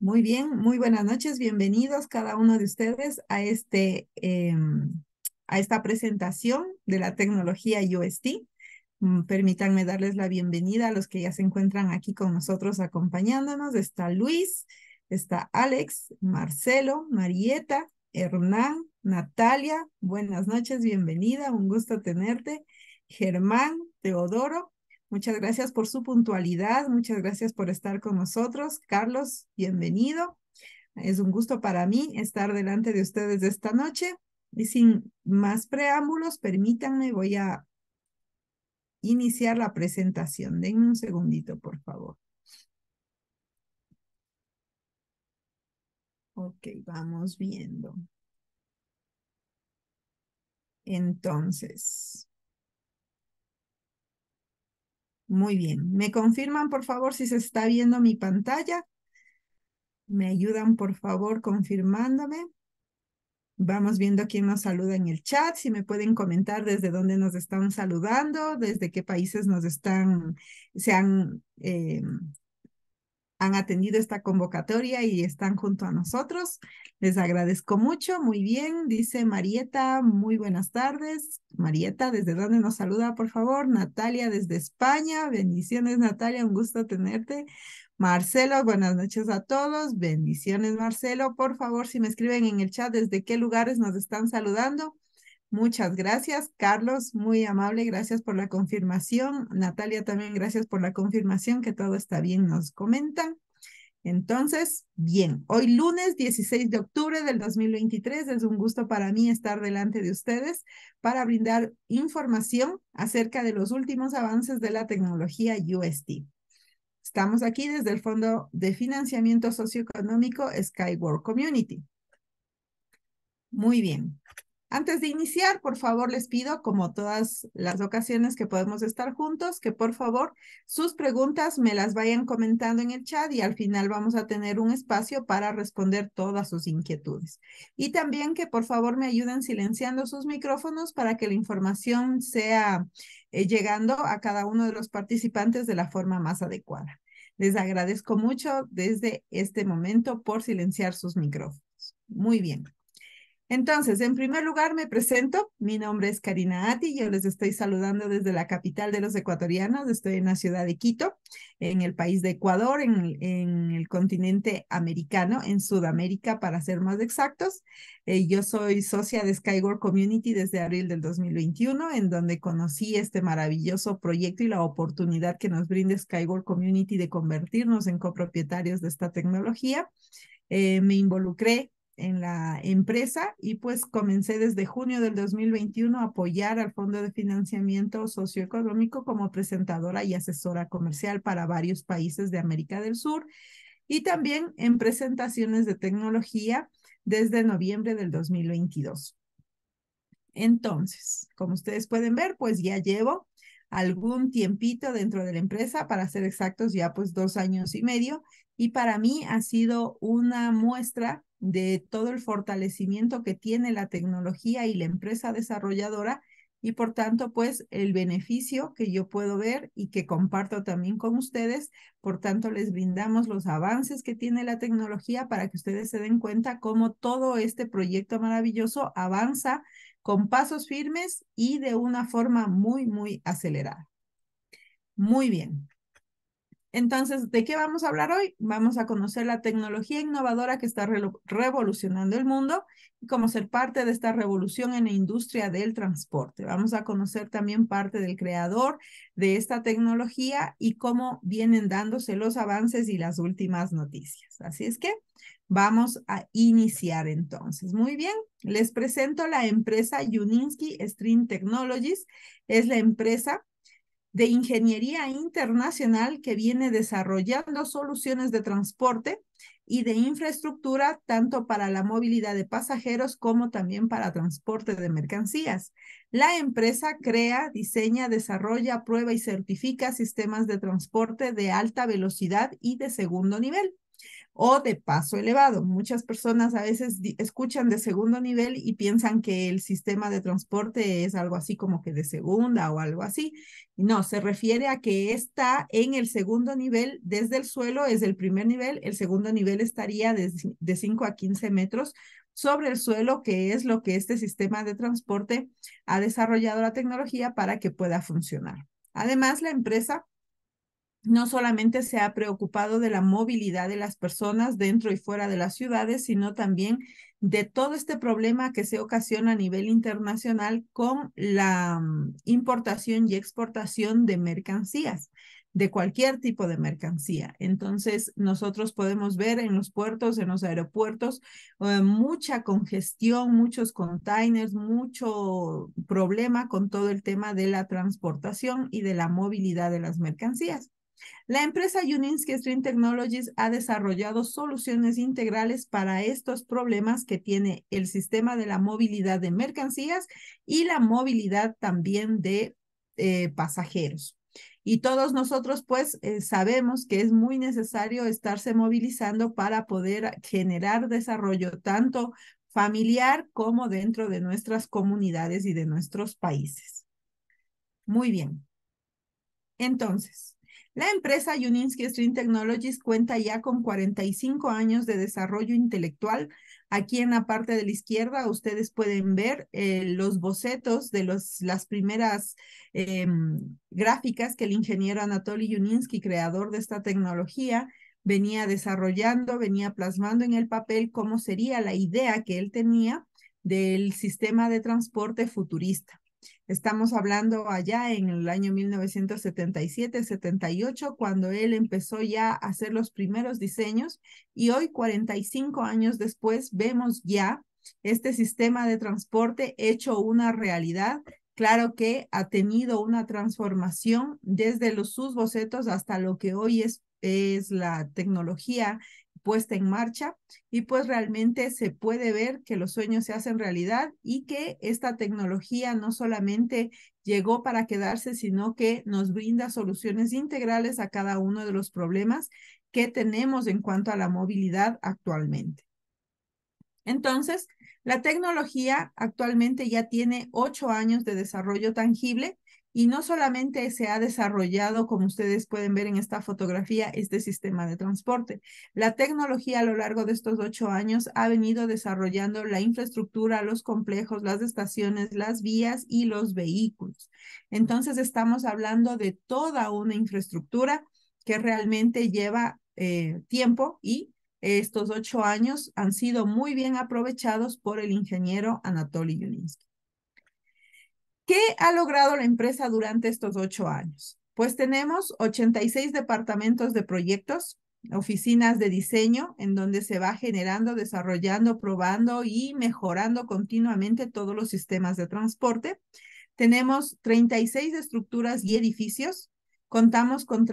Muy bien, muy buenas noches, bienvenidos cada uno de ustedes a, este, em, a esta presentación de la tecnología UST. Mm, permítanme darles la bienvenida a los que ya se encuentran aquí con nosotros acompañándonos. Está Luis, está Alex, Marcelo, Marieta, Hernán, Natalia. Buenas noches, bienvenida, un gusto tenerte. Germán, Teodoro, Muchas gracias por su puntualidad, muchas gracias por estar con nosotros. Carlos, bienvenido. Es un gusto para mí estar delante de ustedes esta noche. Y sin más preámbulos, permítanme, voy a iniciar la presentación. Denme un segundito, por favor. Ok, vamos viendo. Entonces, muy bien. ¿Me confirman, por favor, si se está viendo mi pantalla? ¿Me ayudan, por favor, confirmándome? Vamos viendo quién nos saluda en el chat, si me pueden comentar desde dónde nos están saludando, desde qué países nos están, se han eh, han atendido esta convocatoria y están junto a nosotros. Les agradezco mucho, muy bien, dice Marieta, muy buenas tardes. Marieta, ¿desde dónde nos saluda, por favor? Natalia, desde España, bendiciones Natalia, un gusto tenerte. Marcelo, buenas noches a todos, bendiciones Marcelo, por favor, si me escriben en el chat desde qué lugares nos están saludando. Muchas gracias, Carlos, muy amable, gracias por la confirmación. Natalia también, gracias por la confirmación que todo está bien, nos comentan. Entonces, bien, hoy lunes 16 de octubre del 2023 es un gusto para mí estar delante de ustedes para brindar información acerca de los últimos avances de la tecnología USD. Estamos aquí desde el Fondo de Financiamiento Socioeconómico Skyward Community. Muy bien. Antes de iniciar, por favor, les pido, como todas las ocasiones que podemos estar juntos, que por favor sus preguntas me las vayan comentando en el chat y al final vamos a tener un espacio para responder todas sus inquietudes. Y también que por favor me ayuden silenciando sus micrófonos para que la información sea eh, llegando a cada uno de los participantes de la forma más adecuada. Les agradezco mucho desde este momento por silenciar sus micrófonos. Muy bien. Entonces, en primer lugar, me presento. Mi nombre es Karina Ati. Yo les estoy saludando desde la capital de los ecuatorianos. Estoy en la ciudad de Quito, en el país de Ecuador, en, el continente americano, en Sudamérica, para ser más exactos. Eh, yo soy socia de Skyward Community desde abril del 2021, en donde conocí este maravilloso proyecto y la oportunidad que nos brinda Skyward Community de convertirnos en copropietarios de esta tecnología. Eh, me involucré en la empresa y pues comencé desde junio del 2021 a apoyar al Fondo de Financiamiento Socioeconómico como presentadora y asesora comercial para varios países de América del Sur y también en presentaciones de tecnología desde noviembre del 2022. Entonces, como ustedes pueden ver, pues ya llevo algún tiempito dentro de la empresa, para ser exactos, ya pues dos años y medio, y para mí ha sido una muestra de todo el fortalecimiento que tiene la tecnología y la empresa desarrolladora y por tanto, pues el beneficio que yo puedo ver y que comparto también con ustedes, por tanto, les brindamos los avances que tiene la tecnología para que ustedes se den cuenta cómo todo este proyecto maravilloso avanza con pasos firmes y de una forma muy, muy acelerada. Muy bien. Entonces, ¿de qué vamos a hablar hoy? Vamos a conocer la tecnología innovadora que está revolucionando el mundo y cómo ser parte de esta revolución en la industria del transporte. Vamos a conocer también parte del creador de esta tecnología y cómo vienen dándose los avances y las últimas noticias. Así es que vamos a iniciar entonces. Muy bien, les presento la empresa Uninsky Stream Technologies. Es la empresa de ingeniería internacional que viene desarrollando soluciones de transporte y de infraestructura tanto para la movilidad de pasajeros como también para transporte de mercancías. La empresa crea, diseña, desarrolla, prueba y certifica sistemas de transporte de alta velocidad y de segundo nivel o de paso elevado. Muchas personas a veces escuchan de segundo nivel y piensan que el sistema de transporte es algo así como que de segunda o algo así. No, se refiere a que está en el segundo nivel desde el suelo, es el primer nivel, el segundo nivel estaría de, de 5 a 15 metros sobre el suelo, que es lo que este sistema de transporte ha desarrollado la tecnología para que pueda funcionar. Además, la empresa no solamente se ha preocupado de la movilidad de las personas dentro y fuera de las ciudades, sino también de todo este problema que se ocasiona a nivel internacional con la mm, importación y exportación de mercancías, de cualquier tipo de mercancía. Entonces, nosotros podemos ver en los puertos, en los aeropuertos, eh, mucha congestión, muchos containers, mucho problema con todo el tema de la transportación y de la movilidad de las mercancías. La empresa Uninsky Stream Technologies ha desarrollado soluciones integrales para estos problemas que tiene el sistema de la movilidad de mercancías y la movilidad también de eh, pasajeros. Y todos nosotros pues eh, sabemos que es muy necesario estarse movilizando para poder generar desarrollo tanto familiar como dentro de nuestras comunidades y de nuestros países. Muy bien. Entonces, la empresa Uninsky Stream Technologies cuenta ya con 45 años de desarrollo intelectual. Aquí en la parte de la izquierda ustedes pueden ver eh, los bocetos de las primeras em, gráficas que el ingeniero Anatoly Uninsky, creador de esta tecnología, venía desarrollando, venía plasmando en el papel cómo sería la idea que él tenía del sistema de transporte futurista. Estamos hablando allá en el año 1977-78, cuando él empezó ya a hacer los primeros diseños y hoy, 45 años después, vemos ya este sistema de transporte hecho una realidad. Claro que ha tenido una transformación desde los sus bocetos hasta lo que hoy es, es la tecnología puesta en marcha y pues realmente se puede ver que los sueños se hacen realidad y que esta tecnología no solamente llegó para quedarse, sino que nos brinda soluciones integrales a cada uno de los problemas que tenemos en cuanto a la movilidad actualmente. Entonces, la tecnología actualmente ya tiene ocho años de desarrollo tangible y no solamente se ha desarrollado, como ustedes pueden ver en esta fotografía, este sistema de transporte. La tecnología a lo largo de estos ocho años ha venido desarrollando la infraestructura, los complejos, las estaciones, las vías y los vehículos. Entonces estamos hablando de toda una infraestructura que realmente lleva eh, tiempo y estos ocho años han sido muy bien aprovechados por el ingeniero Anatoly Yulinsky. ¿Qué ha logrado la empresa durante estos ocho años? Pues tenemos 86 departamentos de proyectos, oficinas de diseño, en donde se va generando, desarrollando, probando y mejorando continuamente todos los sistemas de transporte. Tenemos 36 estructuras y edificios. Contamos con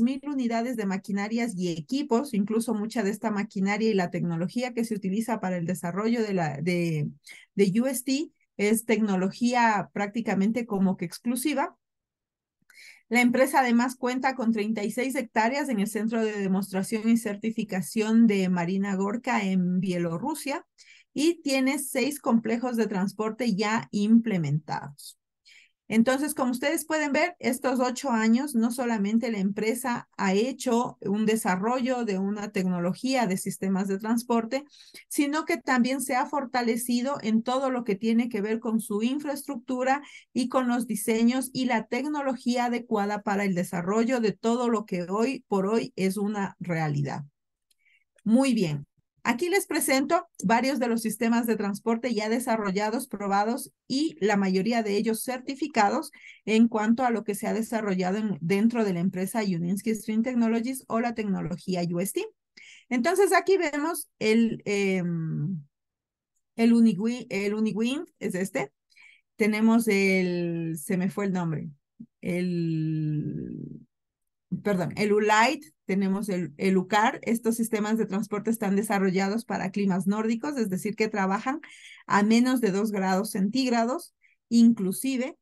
mil unidades de maquinarias y equipos, incluso mucha de esta maquinaria y la tecnología que se utiliza para el desarrollo de, la, de, de UST es tecnología prácticamente como que exclusiva. La empresa además cuenta con 36 hectáreas en el Centro de Demostración y Certificación de Marina Gorka en Bielorrusia y tiene seis complejos de transporte ya implementados. Entonces, como ustedes pueden ver, estos ocho años no solamente la empresa ha hecho un desarrollo de una tecnología de sistemas de transporte, sino que también se ha fortalecido en todo lo que tiene que ver con su infraestructura y con los diseños y la tecnología adecuada para el desarrollo de todo lo que hoy por hoy es una realidad. Muy bien, Aquí les presento varios de los sistemas de transporte ya desarrollados, probados y la mayoría de ellos certificados en cuanto a lo que se ha desarrollado dentro de la empresa Uninsky Stream Technologies o la tecnología UST. Entonces aquí vemos el, em, el, el Uniwin, es este. Tenemos el, se me fue el nombre, el perdón, el Ulight tenemos el, el UCAR. Estos sistemas de transporte están desarrollados para climas nórdicos, es decir, que trabajan a menos de 2 grados centígrados, inclusive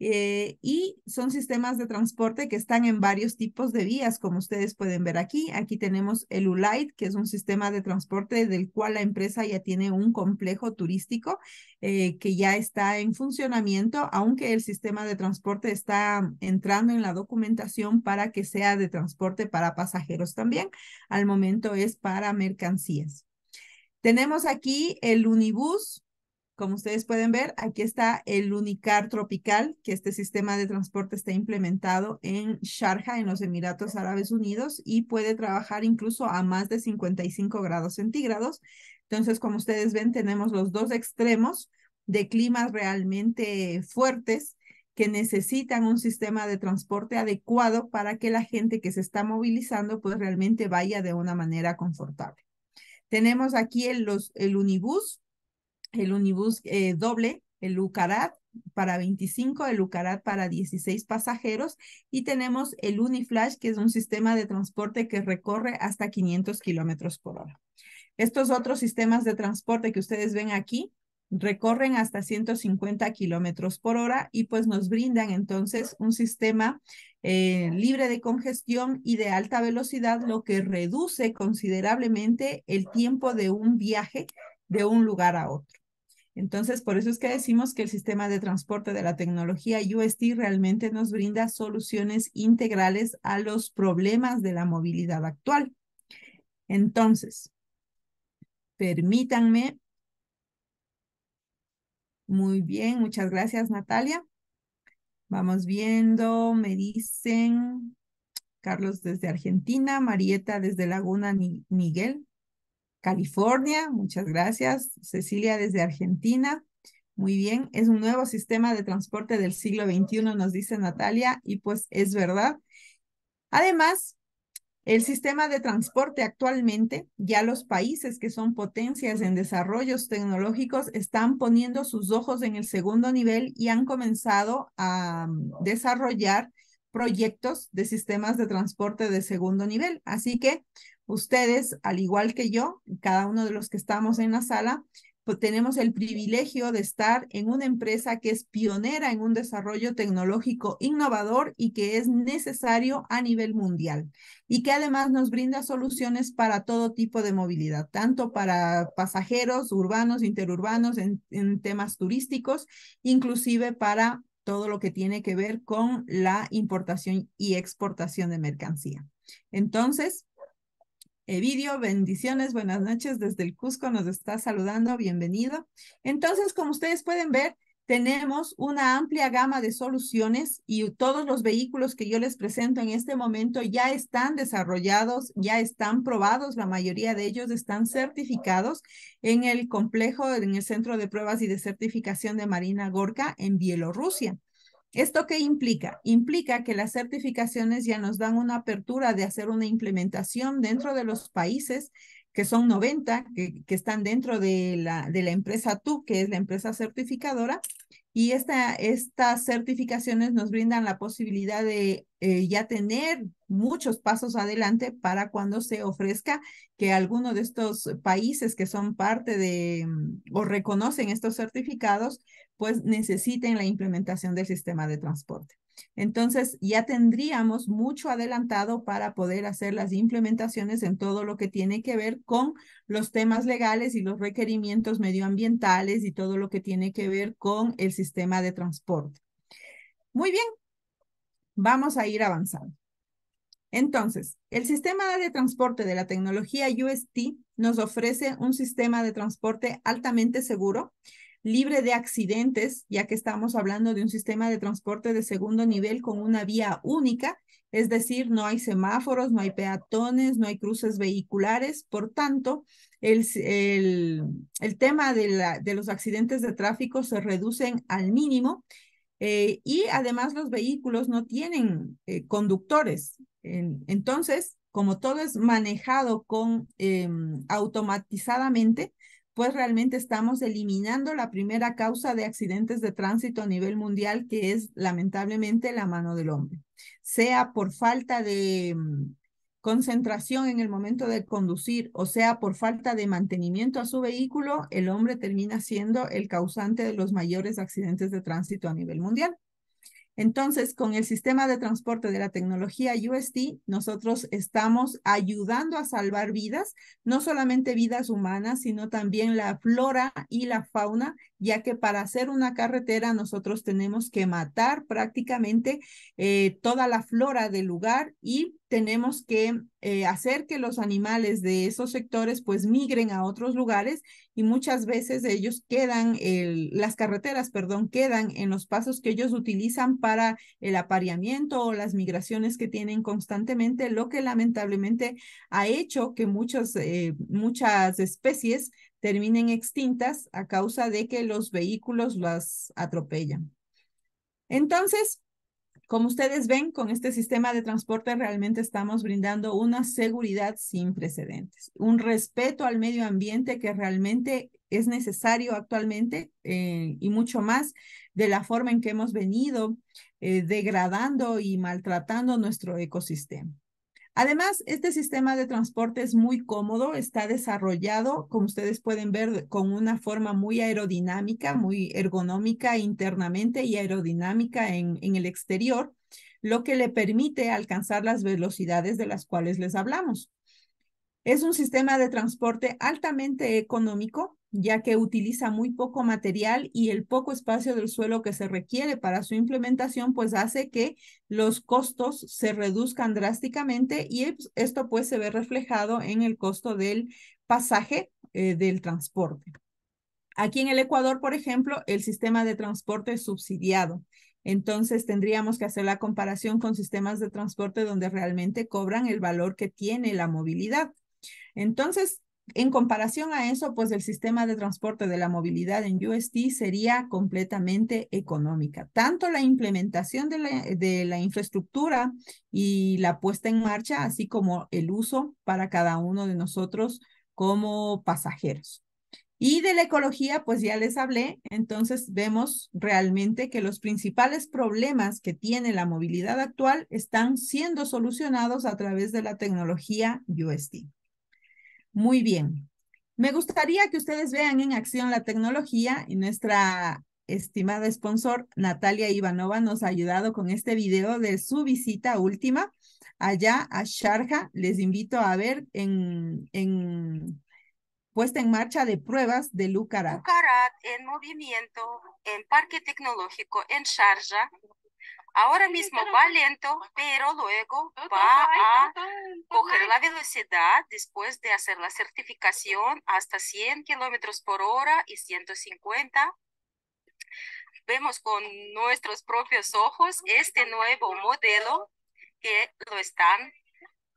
eh, y son sistemas de transporte que están en varios tipos de vías, como ustedes pueden ver aquí. Aquí tenemos el Ulight, que es un sistema de transporte del cual la empresa ya tiene un complejo turístico eh, que ya está en funcionamiento, aunque el sistema de transporte está entrando en la documentación para que sea de transporte para pasajeros también. Al momento es para mercancías. Tenemos aquí el Unibus, como ustedes pueden ver, aquí está el Unicar Tropical, que este sistema de transporte está implementado en Sharjah, en los Emiratos Árabes Unidos, y puede trabajar incluso a más de 55 grados centígrados. Entonces, como ustedes ven, tenemos los dos extremos de climas realmente fuertes que necesitan un sistema de transporte adecuado para que la gente que se está movilizando pues realmente vaya de una manera confortable. Tenemos aquí el, los, el el Unibus eh, doble, el UCARAT para 25, el UCARAT para 16 pasajeros y tenemos el Uniflash, que es un sistema de transporte que recorre hasta 500 kilómetros por hora. Estos otros sistemas de transporte que ustedes ven aquí recorren hasta 150 kilómetros por hora y pues nos brindan entonces un sistema eh, libre de congestión y de alta velocidad, lo que reduce considerablemente el tiempo de un viaje de un lugar a otro. Entonces, por eso es que decimos que el sistema de transporte de la tecnología UST realmente nos brinda soluciones integrales a los problemas de la movilidad actual. Entonces, permítanme. Muy bien, muchas gracias Natalia. Vamos viendo, me dicen Carlos desde Argentina, Marieta desde Laguna Miguel, California, muchas gracias. Cecilia desde Argentina. Muy bien, es un nuevo sistema de transporte del siglo XXI, nos dice Natalia, y pues es verdad. Además, el sistema de transporte actualmente, ya los países que son potencias en desarrollos tecnológicos están poniendo sus ojos en el segundo nivel y han comenzado a mm, desarrollar proyectos de sistemas de transporte de segundo nivel. Así que Ustedes, al igual que yo, cada uno de los que estamos en la sala, pues tenemos el privilegio de estar en una empresa que es pionera en un desarrollo tecnológico innovador y que es necesario a nivel mundial y que además nos brinda soluciones para todo tipo de movilidad, tanto para pasajeros urbanos, interurbanos, en temas turísticos, inclusive para todo lo que tiene que ver con la importación y exportación de mercancía. Entonces, Evidio, bendiciones, buenas noches desde el Cusco, nos está saludando, bienvenido. Entonces, como ustedes pueden ver, tenemos una amplia gama de soluciones y todos los vehículos que yo les presento en este momento ya están desarrollados, ya están probados, la mayoría de ellos están certificados en el complejo, en el Centro de Pruebas y de Certificación de Marina Gorka en Bielorrusia. ¿Esto qué implica? Implica que las certificaciones ya nos dan una apertura de hacer una implementación dentro de los países que son 90, que, están dentro de la, de la empresa TU, que es la empresa certificadora, y esta, estas certificaciones nos brindan la posibilidad de eh, ya tener muchos pasos adelante para cuando se ofrezca que alguno de estos países que son parte de mm, o reconocen estos certificados, pues necesiten la implementación del sistema de transporte. Entonces, ya tendríamos mucho adelantado para poder hacer las implementaciones en todo lo que tiene que ver con los temas legales y los requerimientos medioambientales y todo lo que tiene que ver con el sistema de transporte. Muy bien, vamos a ir avanzando. Entonces, el sistema de transporte de la tecnología UST nos ofrece un sistema de transporte altamente seguro libre de accidentes, ya que estamos hablando de un sistema de transporte de segundo nivel con una vía única, es decir, no hay semáforos, no hay peatones, no hay cruces vehiculares, por tanto, el, tema de, la, de, los accidentes de tráfico se reducen al mínimo eh, y además los vehículos no tienen eh, conductores. Entonces, como todo es manejado con em, automatizadamente, pues realmente estamos eliminando la primera causa de accidentes de tránsito a nivel mundial, que es lamentablemente la mano del hombre, sea por falta de mm, concentración en el momento de conducir, o sea, por falta de mantenimiento a su vehículo, el hombre termina siendo el causante de los mayores accidentes de tránsito a nivel mundial. Entonces, con el sistema de transporte de la tecnología UST, nosotros estamos ayudando a salvar vidas, no solamente vidas humanas, sino también la flora y la fauna ya que para hacer una carretera nosotros tenemos que matar prácticamente eh, toda la flora del lugar y tenemos que eh, hacer que los animales de esos sectores pues migren a otros lugares y muchas veces ellos quedan, las carreteras, perdón, quedan en los pasos que ellos utilizan para el apareamiento o las migraciones que tienen constantemente, lo que lamentablemente ha hecho que muchos, eh, muchas especies terminen extintas a causa de que los vehículos las atropellan. Entonces, como ustedes ven, con este sistema de transporte realmente estamos brindando una seguridad sin precedentes, un respeto al medio ambiente que realmente es necesario actualmente eh, y mucho más de la forma en que hemos venido eh, degradando y maltratando nuestro ecosistema. Además, este sistema de transporte es muy cómodo, está desarrollado, como ustedes pueden ver, con una forma muy aerodinámica, muy ergonómica internamente y aerodinámica en, el exterior, lo que le permite alcanzar las velocidades de las cuales les hablamos. Es un sistema de transporte altamente económico ya que utiliza muy poco material y el poco espacio del suelo que se requiere para su implementación, pues hace que los costos se reduzcan drásticamente y esto pues se ve reflejado en el costo del pasaje eh, del transporte. Aquí en el Ecuador, por ejemplo, el sistema de transporte es subsidiado. Entonces tendríamos que hacer la comparación con sistemas de transporte donde realmente cobran el valor que tiene la movilidad. Entonces, en comparación a eso, pues el sistema de transporte de la movilidad en UST sería completamente económica. Tanto la implementación de la, de la infraestructura y la puesta en marcha, así como el uso para cada uno de nosotros como pasajeros. Y de la ecología, pues ya les hablé, entonces vemos realmente que los principales problemas que tiene la movilidad actual están siendo solucionados a través de la tecnología UST. Muy bien. Me gustaría que ustedes vean en acción la tecnología y nuestra estimada sponsor Natalia Ivanova nos ha ayudado con este video de su visita última allá a Sharjah. Les invito a ver en, en puesta en marcha de pruebas de Lucarat. Lucarat en movimiento en Parque Tecnológico en Sharjah Ahora mismo va lento, pero luego va a coger la velocidad después de hacer la certificación hasta 100 kilómetros por hora y 150. Vemos con nuestros propios ojos este nuevo modelo que lo están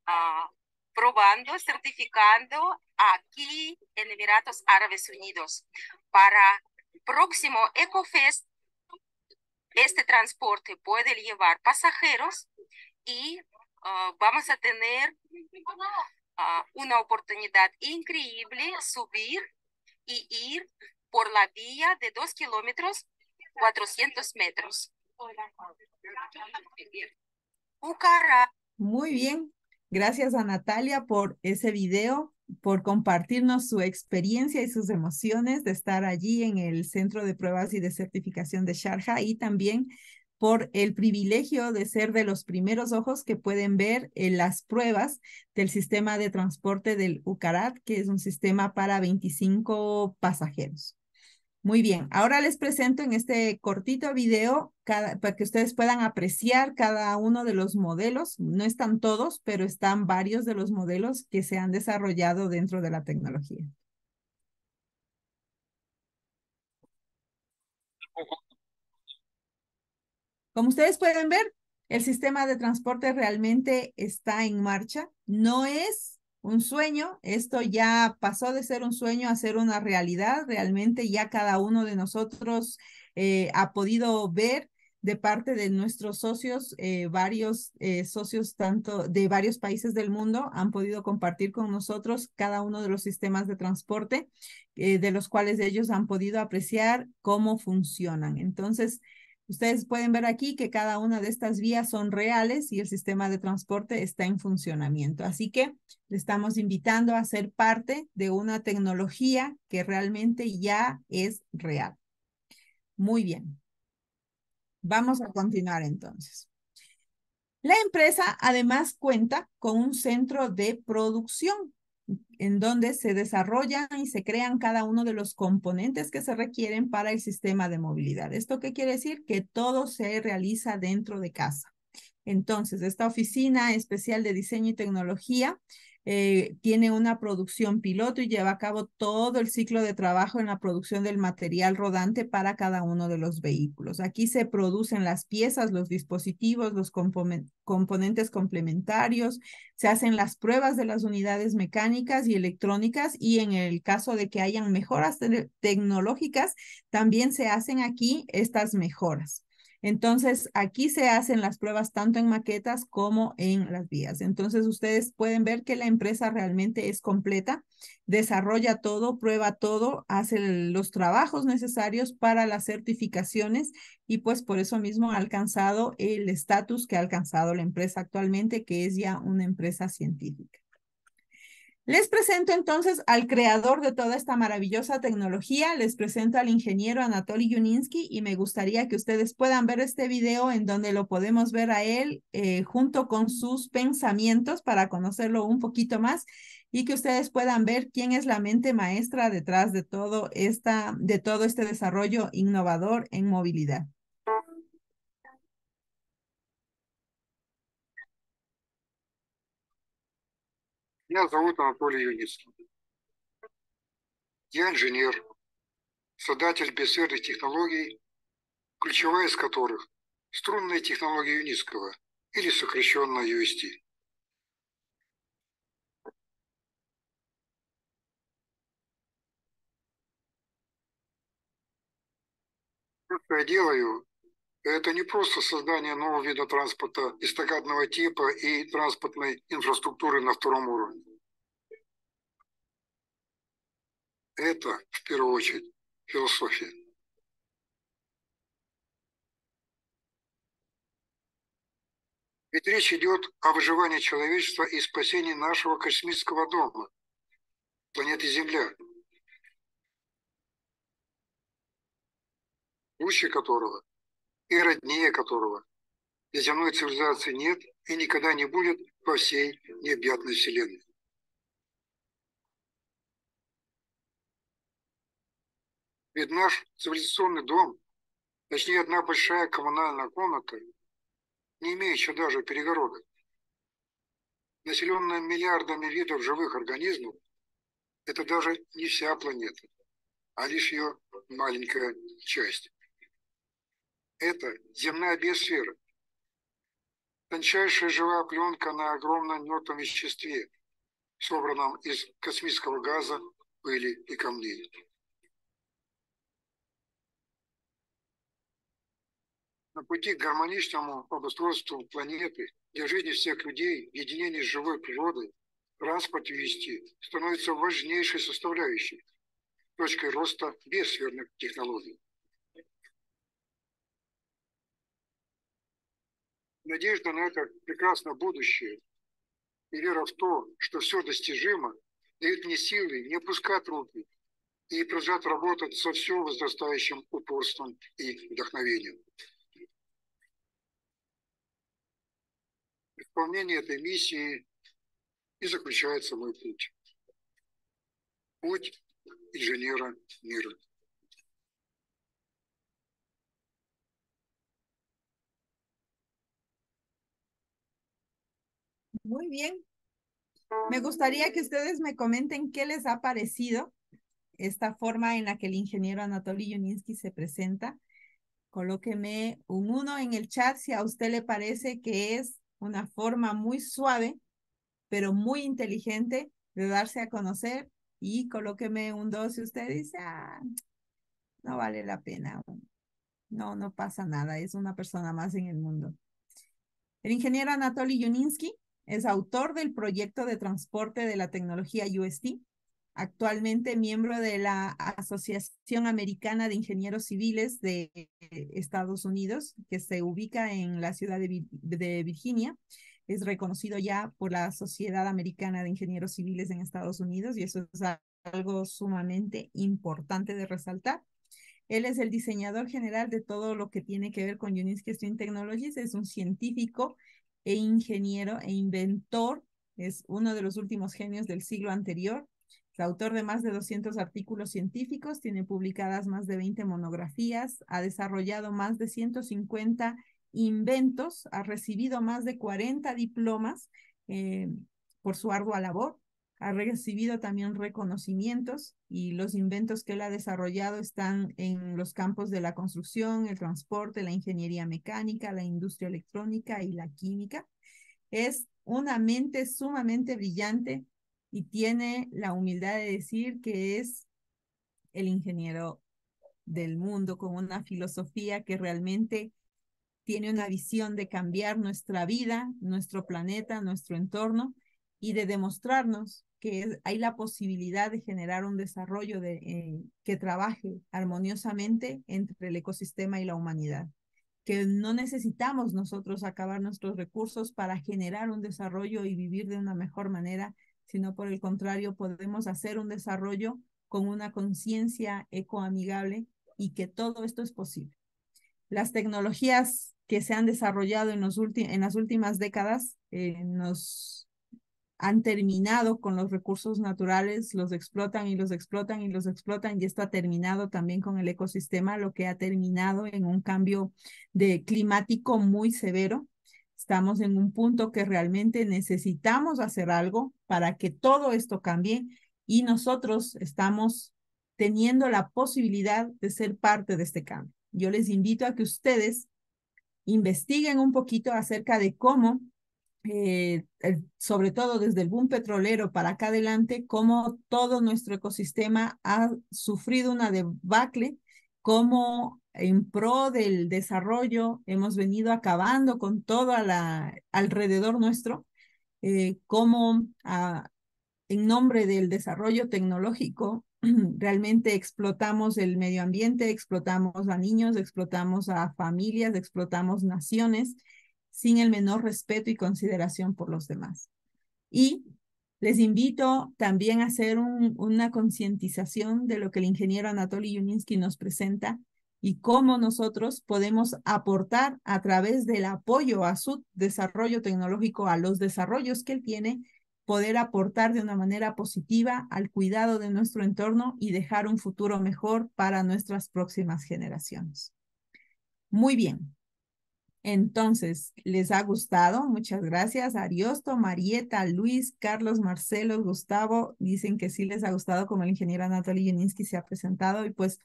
ah, probando, certificando aquí en Emiratos Árabes Unidos. Para próximo EcoFest este transporte puede llevar pasajeros y ah, vamos a tener ah, una oportunidad increíble subir y ir por la vía de dos kilómetros 400 metros. Muy bien, gracias a Natalia por ese video por compartirnos su experiencia y sus emociones de estar allí en el Centro de Pruebas y de Certificación de Sharjah y también por el privilegio de ser de los primeros ojos que pueden ver eh, las pruebas del sistema de transporte del UCARAT, que es un sistema para 25 pasajeros. Muy bien, ahora les presento en este cortito video para que ustedes puedan apreciar cada uno de los modelos. No están todos, pero están varios de los modelos que se han desarrollado dentro de la tecnología. Como ustedes pueden ver, el sistema de transporte realmente está en marcha. No es un sueño, esto ya pasó de ser un sueño a ser una realidad, realmente ya cada uno de nosotros eh, ha podido ver de parte de nuestros socios, eh, varios eh, socios tanto de varios países del mundo han podido compartir con nosotros cada uno de los sistemas de transporte, de los cuales ellos han podido apreciar cómo funcionan. Entonces, Ustedes pueden ver aquí que cada una de estas vías son reales y el sistema de transporte está en funcionamiento. Así que le estamos invitando a ser parte de una tecnología que realmente ya es real. Muy bien. Vamos a continuar entonces. La empresa además cuenta con un centro de producción en donde se desarrollan y se crean cada uno de los componentes que se requieren para el sistema de movilidad. ¿Esto qué quiere decir? Que todo se realiza dentro de casa. Entonces, esta oficina especial de diseño y tecnología eh, tiene una producción piloto y lleva a cabo todo el ciclo de trabajo en la producción del material rodante para cada uno de los vehículos. Aquí se producen las piezas, los dispositivos, los componentes complementarios, se hacen las pruebas de las unidades mecánicas y electrónicas y en el caso de que hayan mejoras tecnológicas, también se hacen aquí estas mejoras. Entonces, aquí se hacen las pruebas tanto en maquetas como en las vías. Entonces, ustedes pueden ver que la empresa realmente es completa, desarrolla todo, prueba todo, hace los trabajos necesarios para las certificaciones y pues por eso mismo ha alcanzado el estatus que ha alcanzado la empresa actualmente, que es ya una empresa científica. Les presento entonces al creador de toda esta maravillosa tecnología, les presento al ingeniero Anatoly Yuninsky y me gustaría que ustedes puedan ver este video en donde lo podemos ver a él eh, junto con sus pensamientos para conocerlo un poquito más y que ustedes puedan ver quién es la mente maestra detrás de todo, esta, de todo este desarrollo innovador en movilidad. Меня зовут Анатолий Юницкий. Я инженер, создатель бессердных технологий, ключевая из которых – струнная технология Юницкого или сокращенно UST. То, что я делаю, это не просто создание нового вида транспорта эстакадного типа и транспортной инфраструктуры на втором уровне. Это, в первую очередь, философия. Ведь речь идет о выживании человечества и спасении нашего космического дома, планеты Земля, лучи которого и роднее которого. И земной цивилизации нет и никогда не будет во всей необъятной Вселенной. Ведь наш цивилизационный дом, точнее одна большая коммунальная комната, не имеющая даже перегородок, населенная миллиардами видов живых организмов, это даже не вся планета, а лишь ее маленькая часть. – это земная биосфера, тончайшая живая пленка на огромном мертвом веществе, собранном из космического газа, пыли и камней. На пути к гармоничному обустройству планеты, для жизни всех людей, единение с живой природой, транспорт вести становится важнейшей составляющей, точкой роста биосферных технологий. Надежда на это прекрасное будущее и вера в то, что все достижимо, дают мне силы не опускать руки и продолжать работать со все возрастающим упорством и вдохновением. Исполнение этой миссии и заключается мой путь. Путь инженера мира. Muy bien. Me gustaría que ustedes me comenten qué les ha parecido esta forma en la que el ingeniero Anatoly Yuninsky se presenta. Colóqueme un uno en el chat si a usted le parece que es una forma muy suave, pero muy inteligente de darse a conocer. Y colóqueme un dos si usted dice, ah, no vale la pena. No, no pasa nada. Es una persona más en el mundo. El ingeniero Anatoly Yuninsky es autor del proyecto de transporte de la tecnología UST, actualmente miembro de la Asociación Americana de Ingenieros Civiles de Estados Unidos, que se ubica en la ciudad de, Virginia. Es reconocido ya por la Sociedad Americana de Ingenieros Civiles en Estados Unidos y eso es algo sumamente importante de resaltar. Él es el diseñador general de todo lo que tiene que ver con Uninsky Stream Technologies, es un científico e ingeniero e inventor, es uno de los últimos genios del siglo anterior, es autor de más de 200 artículos científicos, tiene publicadas más de 20 monografías, ha desarrollado más de 150 inventos, ha recibido más de 40 diplomas eh, por su ardua labor ha recibido también reconocimientos y los inventos que él ha desarrollado están en los campos de la construcción, el transporte, la ingeniería mecánica, la industria electrónica y la química. Es una mente sumamente brillante y tiene la humildad de decir que es el ingeniero del mundo con una filosofía que realmente tiene una visión de cambiar nuestra vida, nuestro planeta, nuestro entorno y de demostrarnos que hay la posibilidad de generar un desarrollo eh, que trabaje armoniosamente entre el ecosistema y la humanidad, que no necesitamos nosotros acabar nuestros recursos para generar un desarrollo y vivir de una mejor manera, sino por el contrario, podemos hacer un desarrollo con una conciencia ecoamigable y que todo esto es posible. Las tecnologías que se han desarrollado en, los en las últimas décadas eh, nos han terminado con los recursos naturales, los explotan y los explotan y los explotan y esto ha terminado también con el ecosistema, lo que ha terminado en un cambio de climático muy severo. Estamos en un punto que realmente necesitamos hacer algo para que todo esto cambie y nosotros estamos teniendo la posibilidad de ser parte de este cambio. Yo les invito a que ustedes investiguen un poquito acerca de cómo eh, eh, sobre todo desde el boom petrolero para acá adelante, cómo todo nuestro ecosistema ha sufrido una debacle, cómo en pro del desarrollo hemos venido acabando con todo alrededor nuestro, eh, cómo ah, en nombre del desarrollo tecnológico realmente explotamos el medio ambiente, explotamos a niños, explotamos a familias, explotamos naciones sin el menor respeto y consideración por los demás. Y les invito también a hacer una concientización de lo que el ingeniero Anatoly Yuninsky nos presenta y cómo nosotros podemos aportar a través del apoyo a su desarrollo tecnológico, a los desarrollos que él tiene, poder aportar de una manera positiva al cuidado de nuestro entorno y dejar un futuro mejor para nuestras próximas generaciones. Muy bien, entonces, ¿les ha gustado? Muchas gracias. Ariosto, Marieta, Luis, Carlos, Marcelo, Gustavo, dicen que sí les ha gustado como el ingeniero Anatoly Yuninsky se ha presentado. Y pues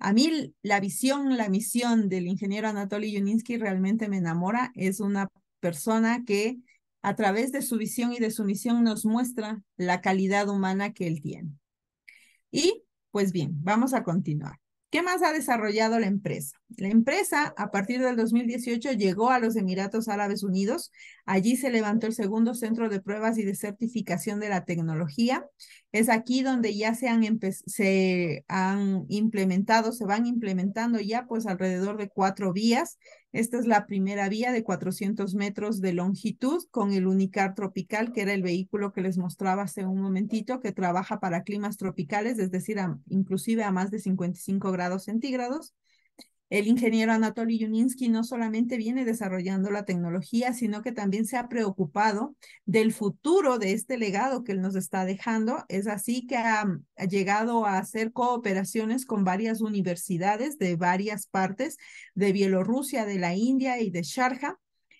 a mí la visión, la misión del ingeniero Anatoly Yuninsky realmente me enamora. Es una persona que a través de su visión y de su misión nos muestra la calidad humana que él tiene. Y pues bien, vamos a continuar. ¿Qué más ha desarrollado la empresa? La empresa, a partir del 2018, llegó a los Emiratos Árabes Unidos. Allí se levantó el segundo centro de pruebas y de certificación de la tecnología. Es aquí donde ya se han, implementado, se van implementando ya pues alrededor de cuatro vías esta es la primera vía de 400 metros de longitud con el Unicar Tropical, que era el vehículo que les mostraba hace un momentito, que trabaja para climas tropicales, es decir, inclusive a más de 55 grados centígrados. El ingeniero Anatoly Yuninsky no solamente viene desarrollando la tecnología, sino que también se ha preocupado del futuro de este legado que él nos está dejando. Es así que ha, mm, llegado a hacer cooperaciones con varias universidades de varias partes, de Bielorrusia, de la India y de Sharjah.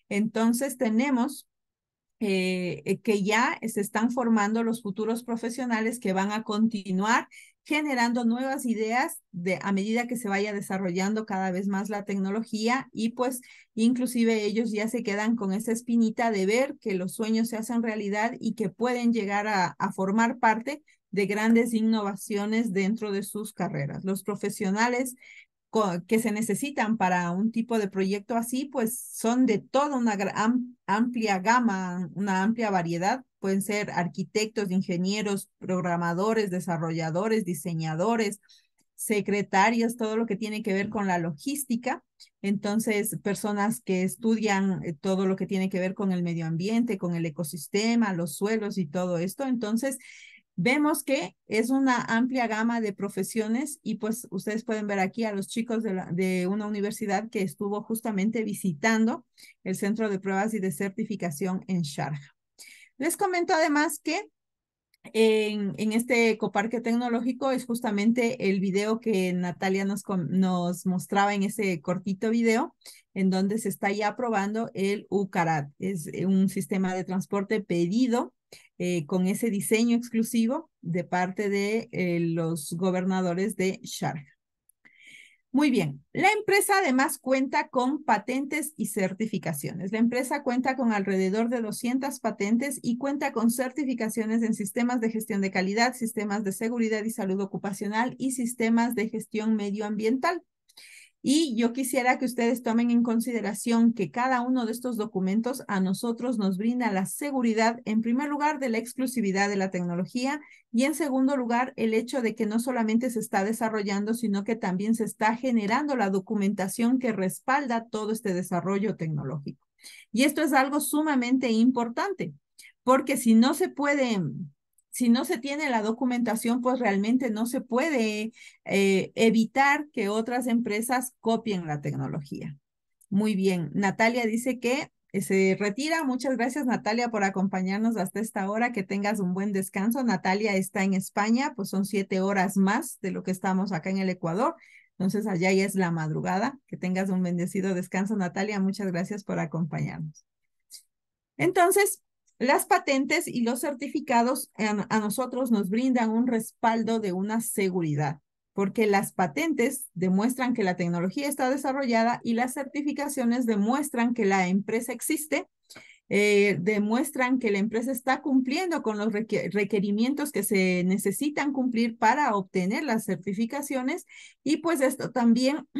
Entonces tenemos eh, eh, que ya se están formando los futuros profesionales que van a continuar generando nuevas ideas de, a medida que se vaya desarrollando cada vez más la tecnología y pues inclusive ellos ya se quedan con esa espinita de ver que los sueños se hacen realidad y que pueden llegar a, a formar parte de grandes innovaciones dentro de sus carreras. Los profesionales que se necesitan para un tipo de proyecto así, pues son de toda una amplia gama, una amplia variedad. Pueden ser arquitectos, ingenieros, programadores, desarrolladores, diseñadores, secretarios, todo lo que tiene que ver con la logística. Entonces, personas que estudian eh, todo lo que tiene que ver con el medio ambiente, con el ecosistema, los suelos y todo esto. Entonces, Vemos que es una amplia gama de profesiones y pues ustedes pueden ver aquí a los chicos de, una universidad que estuvo justamente visitando el Centro de Pruebas y de Certificación en Sharjah. Les comento además que en, este coparque tecnológico es justamente el video que Natalia nos, nos mostraba en ese cortito video, en donde se está ya probando el UCARAT. Es eh, un sistema de transporte pedido eh, con ese diseño exclusivo de parte de eh, los gobernadores de Sharjah. Muy bien, la empresa además cuenta con patentes y certificaciones. La empresa cuenta con alrededor de 200 patentes y cuenta con certificaciones en sistemas de gestión de calidad, sistemas de seguridad y salud ocupacional y sistemas de gestión medioambiental. Y yo quisiera que ustedes tomen en consideración que cada uno de estos documentos a nosotros nos brinda la seguridad, en primer lugar, de la exclusividad de la tecnología y, en segundo lugar, el hecho de que no solamente se está desarrollando, sino que también se está generando la documentación que respalda todo este desarrollo tecnológico. Y esto es algo sumamente importante, porque si no se puede si no se tiene la documentación, pues realmente no se puede eh, evitar que otras empresas copien la tecnología. Muy bien. Natalia dice que eh, se retira. Muchas gracias, Natalia, por acompañarnos hasta esta hora. Que tengas un buen descanso. Natalia está en España, pues son siete horas más de lo que estamos acá en el Ecuador. Entonces, allá ya es la madrugada. Que tengas un bendecido descanso, Natalia. Muchas gracias por acompañarnos. Entonces, las patentes y los certificados a, nosotros nos brindan un respaldo de una seguridad, porque las patentes demuestran que la tecnología está desarrollada y las certificaciones demuestran que la empresa existe eh, demuestran que la empresa está cumpliendo con los requerimientos que se necesitan cumplir para obtener las certificaciones y pues esto también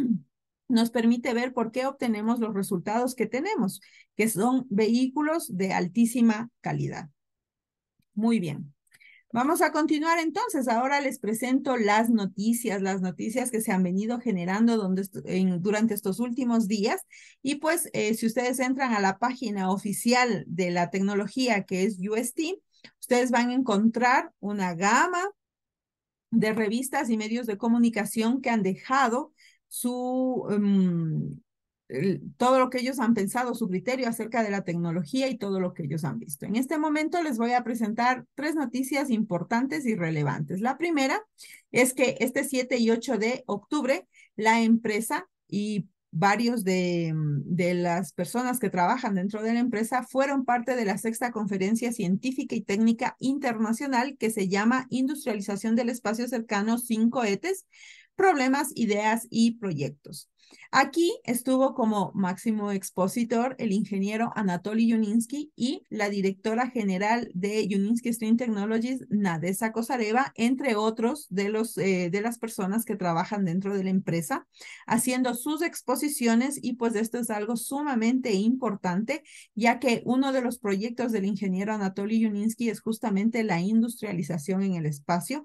nos permite ver por qué obtenemos los resultados que tenemos, que son vehículos de altísima calidad. Muy bien. Vamos a continuar entonces. Ahora les presento las noticias, las noticias que se han venido generando durante estos últimos días. Y pues eh, si ustedes entran a la página oficial de la tecnología que es UST, ustedes van a encontrar una gama de revistas y medios de comunicación que han dejado su, em, todo lo que ellos han pensado, su criterio acerca de la tecnología y todo lo que ellos han visto. En este momento les voy a presentar tres noticias importantes y relevantes. La primera es que este 7 y 8 de octubre, la empresa y varios de, em, de, las personas que trabajan dentro de la empresa fueron parte de la sexta conferencia científica y técnica internacional que se llama Industrialización del Espacio Cercano 5 ETES problemas, ideas y proyectos. Aquí estuvo como máximo expositor el ingeniero Anatoly Yuninsky y la directora general de Yuninsky Stream Technologies, Nadesa Kosareva, entre otros de, los, eh, de las personas que trabajan dentro de la empresa, haciendo sus exposiciones y pues esto es algo sumamente importante, ya que uno de los proyectos del ingeniero Anatoly Yuninsky es justamente la industrialización en el espacio,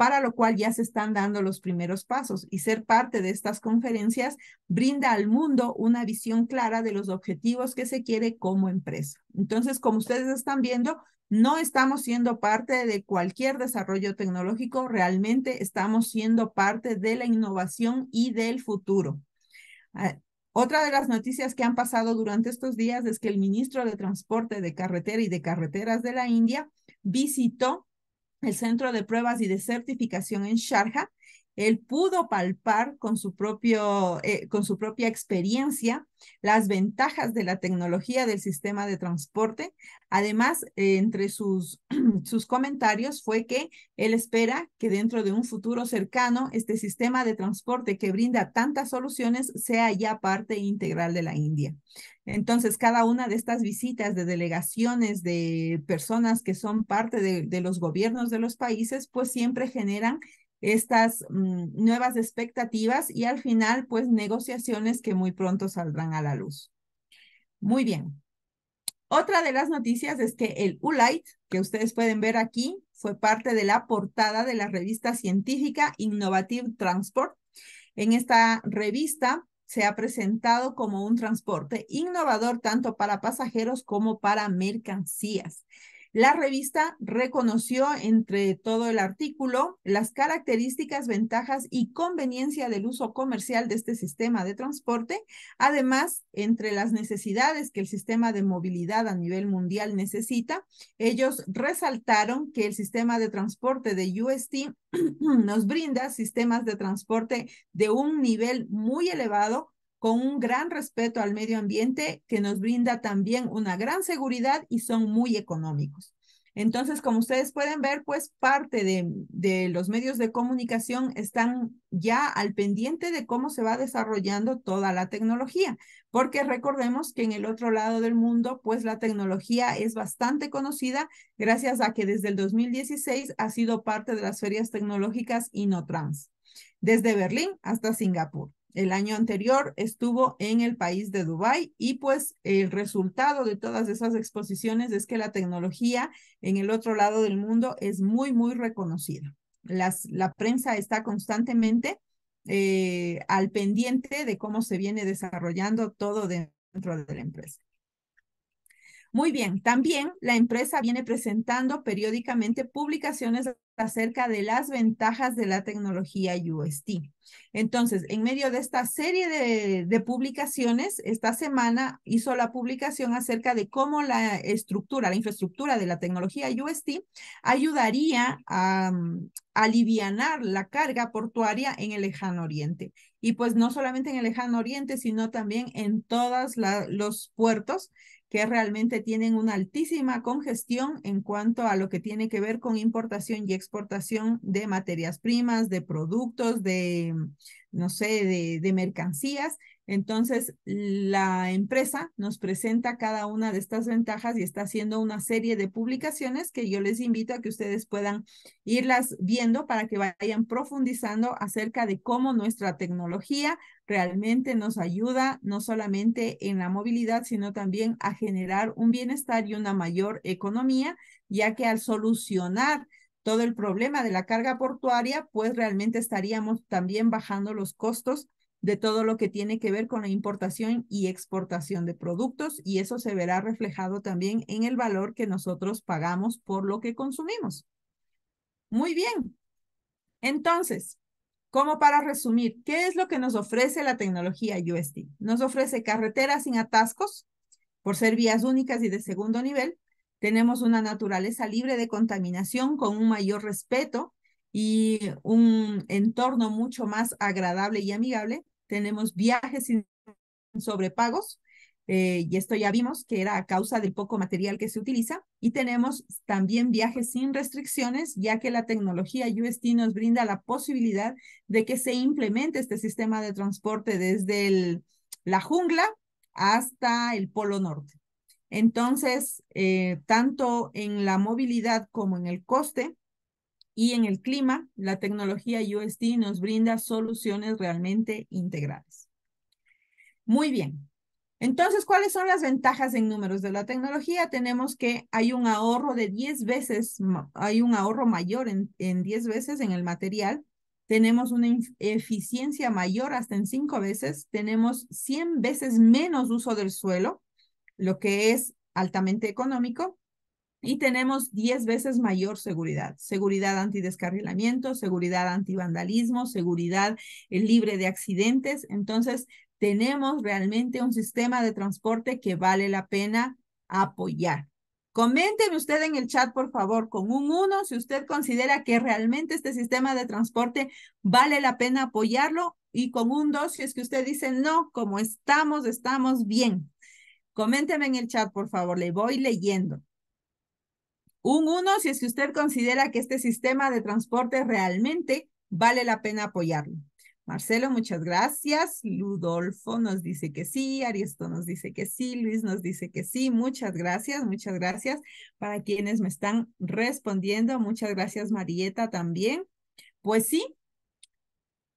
para lo cual ya se están dando los primeros pasos y ser parte de estas conferencias brinda al mundo una visión clara de los objetivos que se quiere como empresa. Entonces, como ustedes están viendo, no estamos siendo parte de cualquier desarrollo tecnológico, realmente estamos siendo parte de la innovación y del futuro. Ah, otra de las noticias que han pasado durante estos días es que el ministro de Transporte de Carretera y de Carreteras de la India visitó el Centro de Pruebas y de Certificación en Sharjah, él pudo palpar con su, propio, eh, con su propia experiencia las ventajas de la tecnología del sistema de transporte. Además, eh, entre sus, sus comentarios fue que él espera que dentro de un futuro cercano, este sistema de transporte que brinda tantas soluciones sea ya parte integral de la India. Entonces, cada una de estas visitas de delegaciones de personas que son parte de, de los gobiernos de los países, pues siempre generan estas mm, nuevas expectativas y al final, pues, negociaciones que muy pronto saldrán a la luz. Muy bien. Otra de las noticias es que el Ulight, que ustedes pueden ver aquí, fue parte de la portada de la revista científica Innovative Transport. En esta revista se ha presentado como un transporte innovador tanto para pasajeros como para mercancías. La revista reconoció entre todo el artículo las características, ventajas y conveniencia del uso comercial de este sistema de transporte, además entre las necesidades que el sistema de movilidad a nivel mundial necesita. Ellos resaltaron que el sistema de transporte de UST nos brinda sistemas de transporte de un nivel muy elevado con un gran respeto al medio ambiente que nos brinda también una gran seguridad y son muy económicos. Entonces, como ustedes pueden ver, pues parte de, los medios de comunicación están ya al pendiente de cómo se va desarrollando toda la tecnología, porque recordemos que en el otro lado del mundo, pues la tecnología es bastante conocida gracias a que desde el 2016 ha sido parte de las ferias tecnológicas InnoTrans, desde Berlín hasta Singapur. El año anterior estuvo en el país de Dubái y pues el resultado de todas esas exposiciones es que la tecnología en el otro lado del mundo es muy, muy reconocida. Las, la prensa está constantemente eh, al pendiente de cómo se viene desarrollando todo dentro de la empresa. Muy bien, también la empresa viene presentando periódicamente publicaciones acerca de las ventajas de la tecnología UST. Entonces, en medio de esta serie de, publicaciones, esta semana hizo la publicación acerca de cómo la estructura, la infraestructura de la tecnología UST ayudaría a aliviar mm, alivianar la carga portuaria en el lejano oriente. Y pues no solamente en el lejano oriente, sino también en todos los puertos que realmente tienen una altísima congestión en cuanto a lo que tiene que ver con importación y exportación de materias primas, de productos, de, no sé, de, mercancías. Entonces, la empresa nos presenta cada una de estas ventajas y está haciendo una serie de publicaciones que yo les invito a que ustedes puedan irlas viendo para que vayan profundizando acerca de cómo nuestra tecnología realmente nos ayuda no solamente en la movilidad, sino también a generar un bienestar y una mayor economía, ya que al solucionar todo el problema de la carga portuaria, pues realmente estaríamos también bajando los costos de todo lo que tiene que ver con la importación y exportación de productos y eso se verá reflejado también en el valor que nosotros pagamos por lo que consumimos. Muy bien. Entonces, como para resumir, ¿qué es lo que nos ofrece la tecnología UST? Nos ofrece carreteras sin atascos, por ser vías únicas y de segundo nivel. Tenemos una naturaleza libre de contaminación con un mayor respeto y un entorno mucho más agradable y amigable. Tenemos viajes sin sobrepagos eh, y esto ya vimos que era a causa del poco material que se utiliza, y tenemos también viajes sin restricciones, ya que la tecnología UST nos brinda la posibilidad de que se implemente este sistema de transporte desde la jungla hasta el Polo Norte. Entonces, eh, tanto en la movilidad como en el coste y en el clima, la tecnología UST nos brinda soluciones realmente integrales. Muy bien, entonces, ¿cuáles son las ventajas en números de la tecnología? Tenemos que hay un ahorro de 10 veces, hay un ahorro mayor en, en 10 veces en el material. Tenemos una eficiencia mayor hasta en 5 veces. Tenemos 100 veces menos uso del suelo, lo que es altamente económico. Y tenemos 10 veces mayor seguridad, seguridad antidescarrilamiento, seguridad antivandalismo, seguridad eh, libre de accidentes. Entonces, tenemos realmente un sistema de transporte que vale la pena apoyar. Coménteme usted en el chat, por favor, con un uno, si usted considera que realmente este sistema de transporte vale la pena apoyarlo y con un dos, si es que usted dice no, como estamos, estamos bien. Coménteme en el chat, por favor, le voy leyendo. Un uno, si es que usted considera que este sistema de transporte realmente vale la pena apoyarlo. Marcelo, muchas gracias. Ludolfo nos dice que sí, Ariesto nos dice que sí, Luis nos dice que sí. Muchas gracias, muchas gracias para quienes me están respondiendo. Muchas gracias, Marieta, también. Pues sí,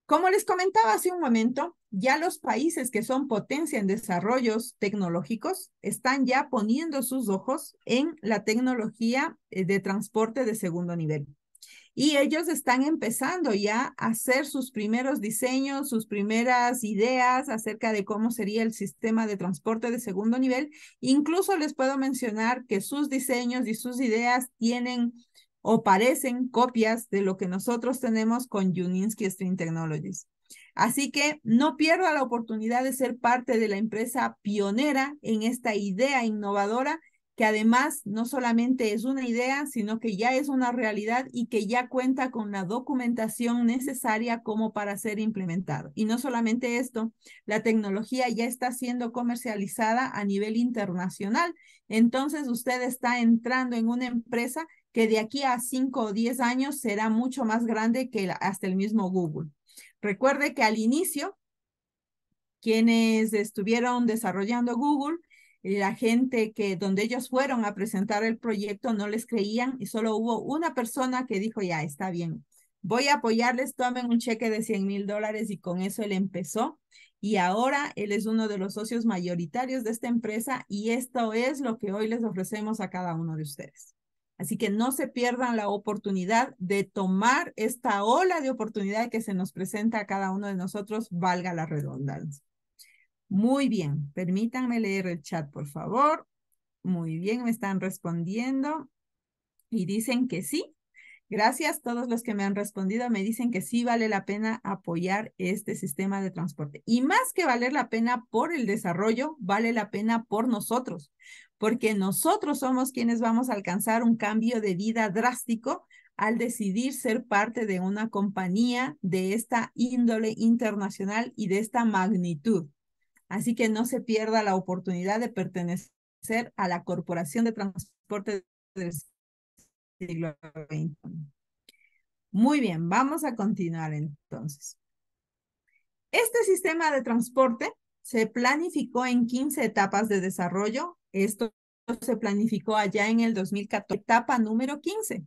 como les comentaba hace un momento, ya los países que son potencia en desarrollos tecnológicos están ya poniendo sus ojos en la tecnología eh, de transporte de segundo nivel. Y ellos están empezando ya a hacer sus primeros diseños, sus primeras ideas acerca de cómo sería el sistema de transporte de segundo nivel. Incluso les puedo mencionar que sus diseños y sus ideas tienen o parecen copias de lo que nosotros tenemos con Juninsky Stream Technologies. Así que no pierda la oportunidad de ser parte de la empresa pionera en esta idea innovadora que además no solamente es una idea, sino que ya es una realidad y que ya cuenta con la documentación necesaria como para ser implementado. Y no solamente esto, la tecnología ya está siendo comercializada a nivel internacional. Entonces usted está entrando en una empresa que de aquí a 5 o 10 años será mucho más grande que hasta el mismo Google. Recuerde que al inicio, quienes estuvieron desarrollando Google, la gente que donde ellos fueron a presentar el proyecto no les creían y solo hubo una persona que dijo, ya, está bien, voy a apoyarles, tomen un cheque de 100 mil dólares y con eso él empezó. Y ahora él es uno de los socios mayoritarios de esta empresa y esto es lo que hoy les ofrecemos a cada uno de ustedes. Así que no se pierdan la oportunidad de tomar esta ola de oportunidad que se nos presenta a cada uno de nosotros, valga la redundancia. Muy bien, permítanme leer el chat, por favor. Muy bien, me están respondiendo y dicen que sí. Gracias, a todos los que me han respondido me dicen que sí vale la pena apoyar este sistema de transporte. Y más que valer la pena por el desarrollo, vale la pena por nosotros, porque nosotros somos quienes vamos a alcanzar un cambio de vida drástico al decidir ser parte de una compañía de esta índole internacional y de esta magnitud. Así que no se pierda la oportunidad de pertenecer a la Corporación de Transporte del siglo XX. Muy bien, vamos a continuar entonces. Este sistema de transporte se planificó en 15 etapas de desarrollo. Esto se planificó allá en el 2014, etapa número 15.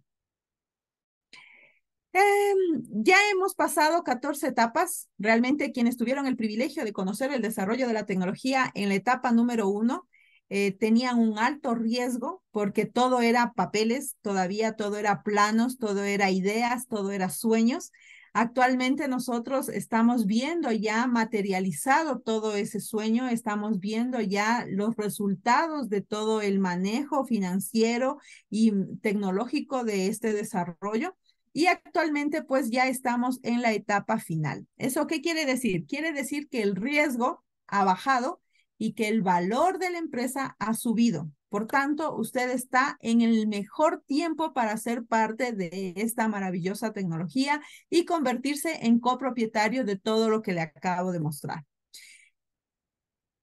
Em, ya hemos pasado 14 etapas. Realmente quienes tuvieron el privilegio de conocer el desarrollo de la tecnología en la etapa número uno eh, tenían un alto riesgo porque todo era papeles, todavía todo era planos, todo era ideas, todo era sueños. Actualmente nosotros estamos viendo ya materializado todo ese sueño, estamos viendo ya los resultados de todo el manejo financiero y tecnológico de este desarrollo y actualmente pues ya estamos en la etapa final. ¿Eso qué quiere decir? Quiere decir que el riesgo ha bajado y que el valor de la empresa ha subido. Por tanto, usted está en el mejor tiempo para ser parte de esta maravillosa tecnología y convertirse en copropietario de todo lo que le acabo de mostrar.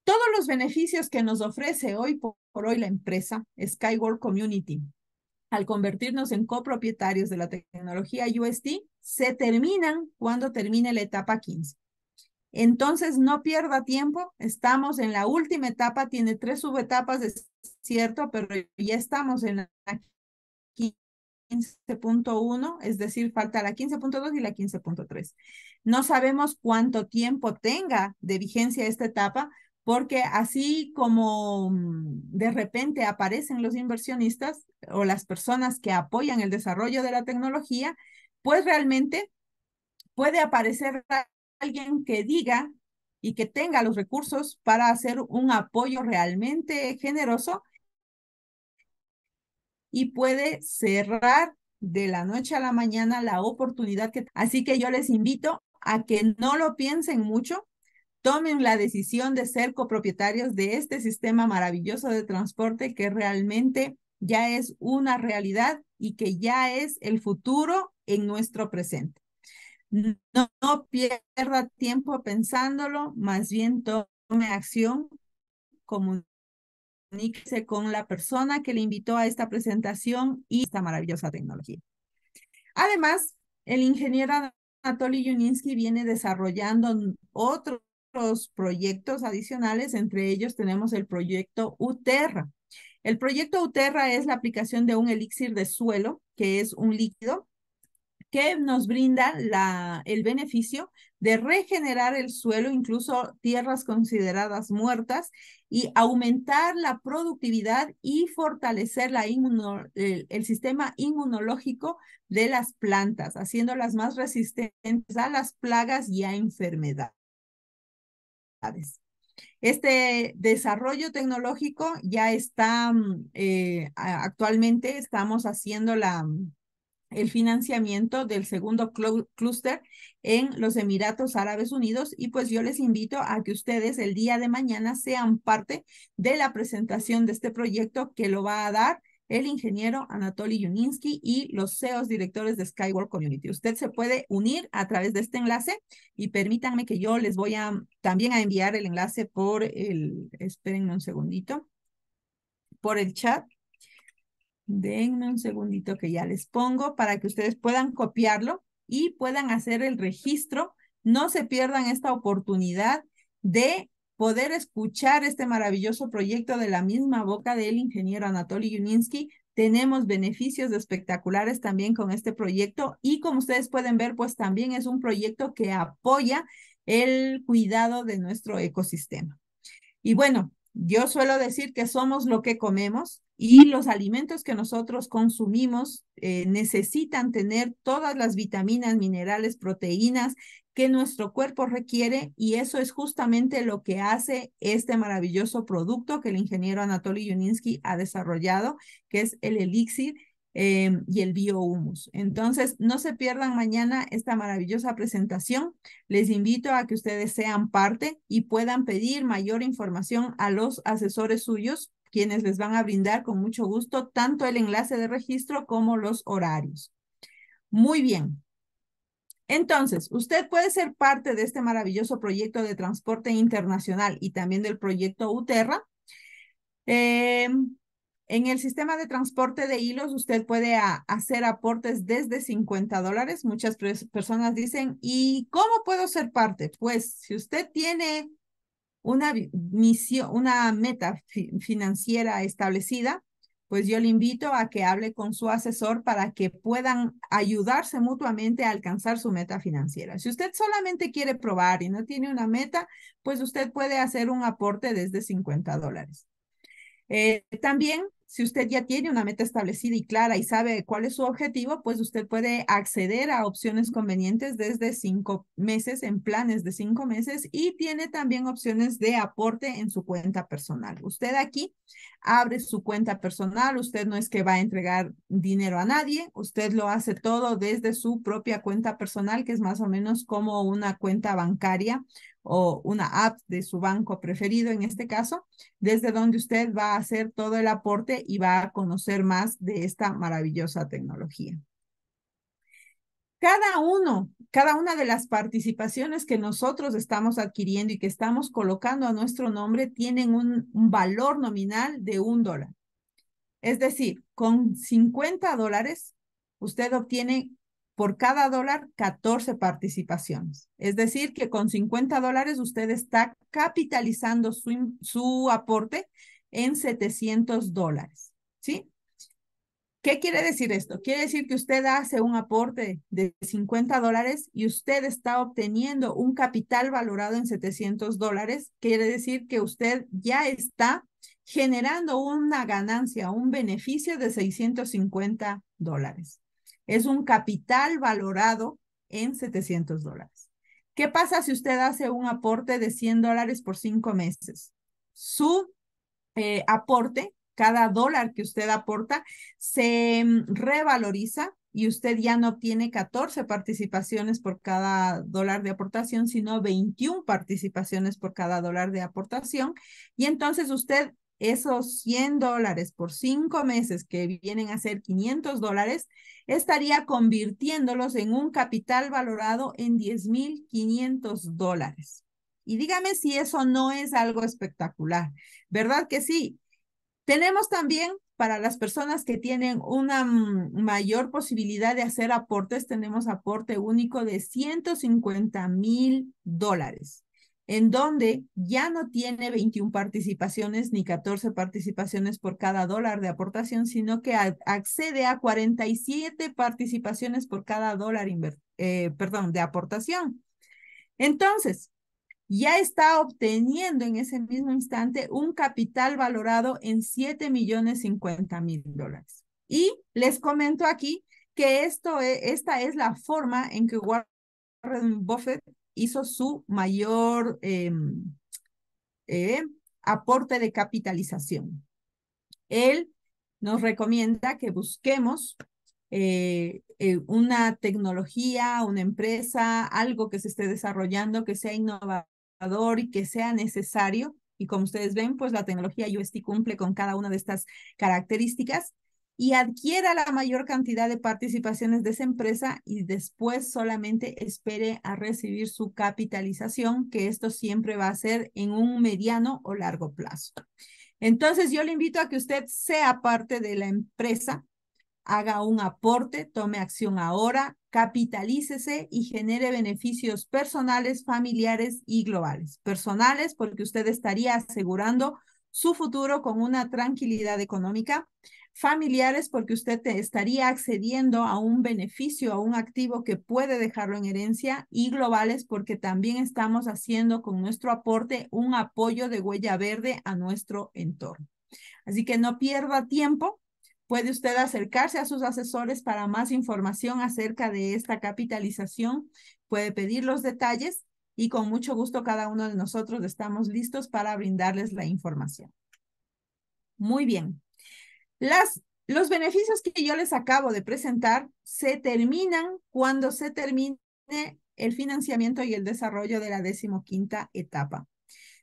Todos los beneficios que nos ofrece hoy por, hoy la empresa Skyward Community al convertirnos en copropietarios de la tecnología UST, se terminan cuando termine la etapa 15. Entonces, no pierda tiempo, estamos en la última etapa, tiene tres subetapas, es cierto, pero ya estamos en la 15.1, es decir, falta la 15.2 y la 15.3. No sabemos cuánto tiempo tenga de vigencia esta etapa, porque así como mm, de repente aparecen los inversionistas o las personas que apoyan el desarrollo de la tecnología, pues realmente puede aparecer alguien que diga y que tenga los recursos para hacer un apoyo realmente generoso y puede cerrar de la noche a la mañana la oportunidad que... Así que yo les invito a que no lo piensen mucho, tomen la decisión de ser copropietarios de este sistema maravilloso de transporte que realmente ya es una realidad y que ya es el futuro en nuestro presente. No, pierda tiempo pensándolo, más bien tome acción, comuníquese con la persona que le invitó a esta presentación y esta maravillosa tecnología. Además, el ingeniero Anatoly Yuninsky viene desarrollando otros proyectos adicionales, entre ellos tenemos el proyecto UTERRA. El proyecto UTERRA es la aplicación de un elixir de suelo, que es un líquido que nos brinda la, el beneficio de regenerar el suelo, incluso tierras consideradas muertas, y aumentar la productividad y fortalecer la el, el, sistema inmunológico de las plantas, haciéndolas más resistentes a las plagas y a enfermedades. Este desarrollo tecnológico ya está, mm, eh, actualmente estamos haciendo la, mm, el financiamiento del segundo clúster en los Emiratos Árabes Unidos y pues yo les invito a que ustedes el día de mañana sean parte de la presentación de este proyecto que lo va a dar el ingeniero Anatoly Yuninsky y los CEOs directores de Skyward Community. Usted se puede unir a través de este enlace y permítanme que yo les voy a también a enviar el enlace por el, espérenme un segundito, por el chat. Denme un segundito que ya les pongo para que ustedes puedan copiarlo y puedan hacer el registro. No se pierdan esta oportunidad de poder escuchar este maravilloso proyecto de la misma boca del ingeniero Anatoly Yuninsky. Tenemos beneficios espectaculares también con este proyecto y como ustedes pueden ver, pues también es un proyecto que apoya el cuidado de nuestro ecosistema. Y bueno, yo suelo decir que somos lo que comemos y los alimentos que nosotros consumimos eh, necesitan tener todas las vitaminas, minerales, proteínas que nuestro cuerpo requiere y eso es justamente lo que hace este maravilloso producto que el ingeniero Anatoly Yuninsky ha desarrollado, que es el elixir em, y el biohumus. Entonces, no se pierdan mañana esta maravillosa presentación. Les invito a que ustedes sean parte y puedan pedir mayor información a los asesores suyos quienes les van a brindar con mucho gusto tanto el enlace de registro como los horarios. Muy bien. Entonces, usted puede ser parte de este maravilloso proyecto de transporte internacional y también del proyecto UTERRA. Eh, en el sistema de transporte de hilos, usted puede ah, hacer aportes desde 50 dólares. Muchas personas dicen, ¿y cómo puedo ser parte? Pues si usted tiene una misión, una meta financiera establecida, pues yo le invito a que hable con su asesor para que puedan ayudarse mutuamente a alcanzar su meta financiera. Si usted solamente quiere probar y no tiene una meta, pues usted puede hacer un aporte desde 50 dólares. Eh, también si usted ya tiene una meta establecida y clara y sabe cuál es su objetivo, pues usted puede acceder a opciones convenientes desde cinco meses en planes de cinco meses y tiene también opciones de aporte en su cuenta personal. Usted aquí abre su cuenta personal, usted no es que va a entregar dinero a nadie, usted lo hace todo desde su propia cuenta personal, que es más o menos como una cuenta bancaria o una app de su banco preferido en este caso, desde donde usted va a hacer todo el aporte y va a conocer más de esta maravillosa tecnología. Cada uno, cada una de las participaciones que nosotros estamos adquiriendo y que estamos colocando a nuestro nombre tienen un, valor nominal de un dólar. Es decir, con 50 dólares, usted obtiene por cada dólar 14 participaciones. Es decir, que con 50 dólares usted está capitalizando su, su aporte en 700 dólares. ¿Sí? ¿Qué quiere decir esto? Quiere decir que usted hace un aporte de 50 dólares y usted está obteniendo un capital valorado en 700 dólares. Quiere decir que usted ya está generando una ganancia, un beneficio de 650 dólares. Es un capital valorado en 700 dólares. ¿Qué pasa si usted hace un aporte de 100 dólares por cinco meses? Su eh, aporte, cada dólar que usted aporta, se mm, revaloriza y usted ya no tiene 14 participaciones por cada dólar de aportación, sino 21 participaciones por cada dólar de aportación. Y entonces usted esos 100 dólares por cinco meses que vienen a ser 500 dólares, estaría convirtiéndolos en un capital valorado en 10.500 dólares. Y dígame si eso no es algo espectacular, ¿verdad que sí? Tenemos también para las personas que tienen una mayor posibilidad de hacer aportes, tenemos aporte único de 150 mil dólares en donde ya no tiene 21 participaciones ni 14 participaciones por cada dólar de aportación, sino que accede a 47 participaciones por cada dólar eh, perdón, de aportación. Entonces, ya está obteniendo en ese mismo instante un capital valorado en 7 millones 50 mil dólares. Y les comento aquí que esto, e, esta es la forma en que Warren Buffett hizo su mayor em, eh, aporte de capitalización. Él nos recomienda que busquemos eh, eh, una tecnología, una empresa, algo que se esté desarrollando, que sea innovador y que sea necesario. Y como ustedes ven, pues la tecnología UST cumple con cada una de estas características y adquiera la mayor cantidad de participaciones de esa empresa y después solamente espere a recibir su capitalización, que esto siempre va a ser en un mediano o largo plazo. Entonces, yo le invito a que usted sea parte de la empresa, haga un aporte, tome acción ahora, capitalícese y genere beneficios personales, familiares y globales. Personales porque usted estaría asegurando su futuro con una tranquilidad económica, familiares porque usted estaría accediendo a un beneficio, a un activo que puede dejarlo en herencia y globales porque también estamos haciendo con nuestro aporte un apoyo de huella verde a nuestro entorno. Así que no pierda tiempo. Puede usted acercarse a sus asesores para más información acerca de esta capitalización. Puede pedir los detalles y con mucho gusto cada uno de nosotros estamos listos para brindarles la información. Muy bien. Las, los beneficios que yo les acabo de presentar se terminan cuando se termine el financiamiento y el desarrollo de la decimoquinta etapa.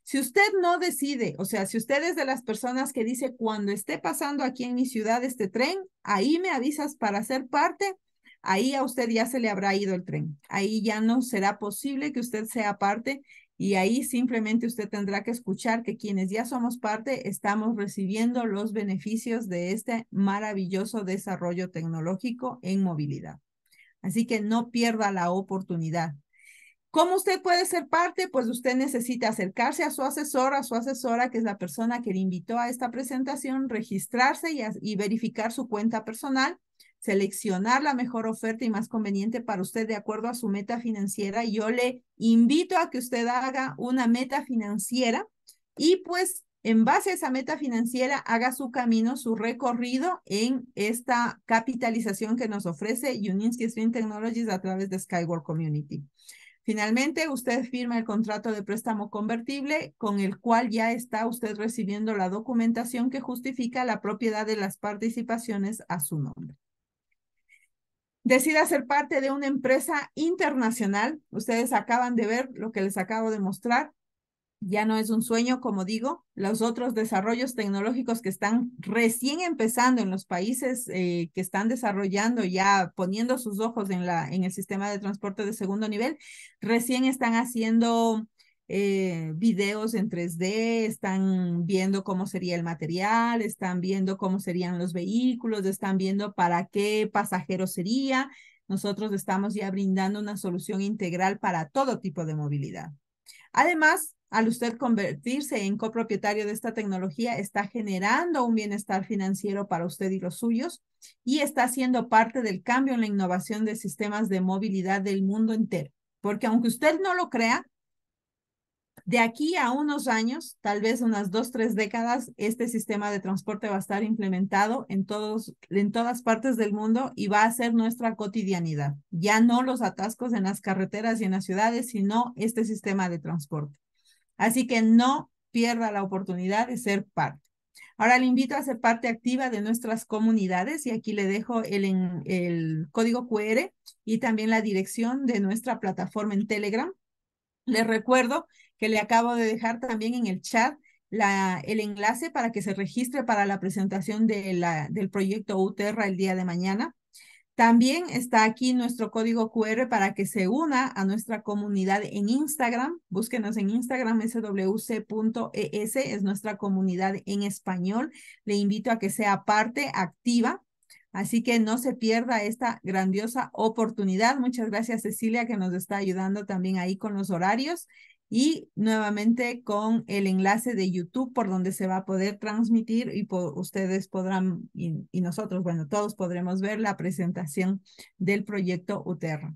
Si usted no decide, o sea, si usted es de las personas que dice, cuando esté pasando aquí en mi ciudad este tren, ahí me avisas para ser parte, ahí a usted ya se le habrá ido el tren. Ahí ya no será posible que usted sea parte y ahí simplemente usted tendrá que escuchar que quienes ya somos parte estamos recibiendo los beneficios de este maravilloso desarrollo tecnológico en movilidad. Así que no pierda la oportunidad. ¿Cómo usted puede ser parte? Pues usted necesita acercarse a su asesor, a su asesora, que es la persona que le invitó a esta presentación, registrarse y, y verificar su cuenta personal seleccionar la mejor oferta y más conveniente para usted de acuerdo a su meta financiera. Yo le invito a que usted haga una meta financiera y pues en base a esa meta financiera haga su camino, su recorrido en esta capitalización que nos ofrece Uninsky Stream Technologies a través de Skyward Community. Finalmente, usted firma el contrato de préstamo convertible con el cual ya está usted recibiendo la documentación que justifica la propiedad de las participaciones a su nombre decida ser parte de una empresa internacional. Ustedes acaban de ver lo que les acabo de mostrar. Ya no es un sueño, como digo, los otros desarrollos tecnológicos que están recién empezando en los países eh, que están desarrollando ya poniendo sus ojos en, la, en el sistema de transporte de segundo nivel, recién están haciendo eh, videos en 3D, están viendo cómo sería el material, están viendo cómo serían los vehículos, están viendo para qué pasajero sería. Nosotros estamos ya brindando una solución integral para todo tipo de movilidad. Además, al usted convertirse en copropietario de esta tecnología, está generando un bienestar financiero para usted y los suyos y está siendo parte del cambio en la innovación de sistemas de movilidad del mundo entero. Porque aunque usted no lo crea, de aquí a unos años, tal vez unas dos, tres décadas, este sistema de transporte va a estar implementado en, todos, en todas partes del mundo y va a ser nuestra cotidianidad. Ya no los atascos en las carreteras y en las ciudades, sino este sistema de transporte. Así que no pierda la oportunidad de ser parte. Ahora le invito a ser parte activa de nuestras comunidades y aquí le dejo el, el código QR y también la dirección de nuestra plataforma en Telegram. Les recuerdo que le acabo de dejar también en el chat la, el enlace para que se registre para la presentación de la, del proyecto UTERRA el día de mañana. También está aquí nuestro código QR para que se una a nuestra comunidad en Instagram. Búsquenos en Instagram, swc.es, e es nuestra comunidad en español. Le invito a que sea parte activa. Así que no se pierda esta grandiosa oportunidad. Muchas gracias, Cecilia, que nos está ayudando también ahí con los horarios y nuevamente con el enlace de YouTube por donde se va a poder transmitir y ustedes podrán y, y, nosotros, bueno, todos podremos ver la presentación del proyecto UTERRA.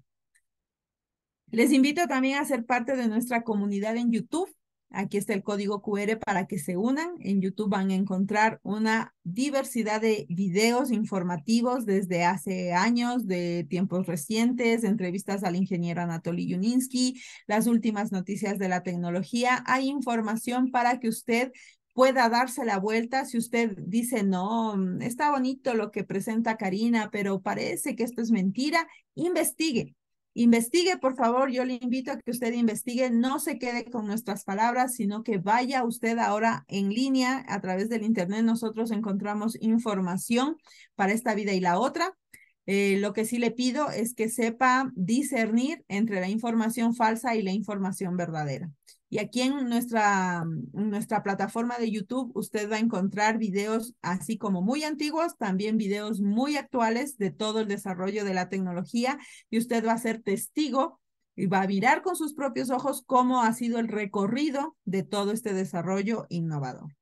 Les invito también a ser parte de nuestra comunidad en YouTube. Aquí está el código QR para que se unan. En YouTube van a encontrar una diversidad de videos informativos desde hace años, de tiempos recientes, entrevistas al ingeniero Anatoly Yuninsky, las últimas noticias de la tecnología. Hay información para que usted pueda darse la vuelta si usted dice, no, mm, está bonito lo que presenta Karina, pero parece que esto es mentira, investigue, Investigue, por favor, yo le invito a que usted investigue, no se quede con nuestras palabras, sino que vaya usted ahora en línea a través del Internet. Nosotros encontramos información para esta vida y la otra. Eh, lo que sí le pido es que sepa discernir entre la información falsa y la información verdadera. Y aquí en nuestra, nuestra plataforma de YouTube usted va a encontrar videos así como muy antiguos, también videos muy actuales de todo el desarrollo de la tecnología y usted va a ser testigo y va a mirar con sus propios ojos cómo ha sido el recorrido de todo este desarrollo innovador.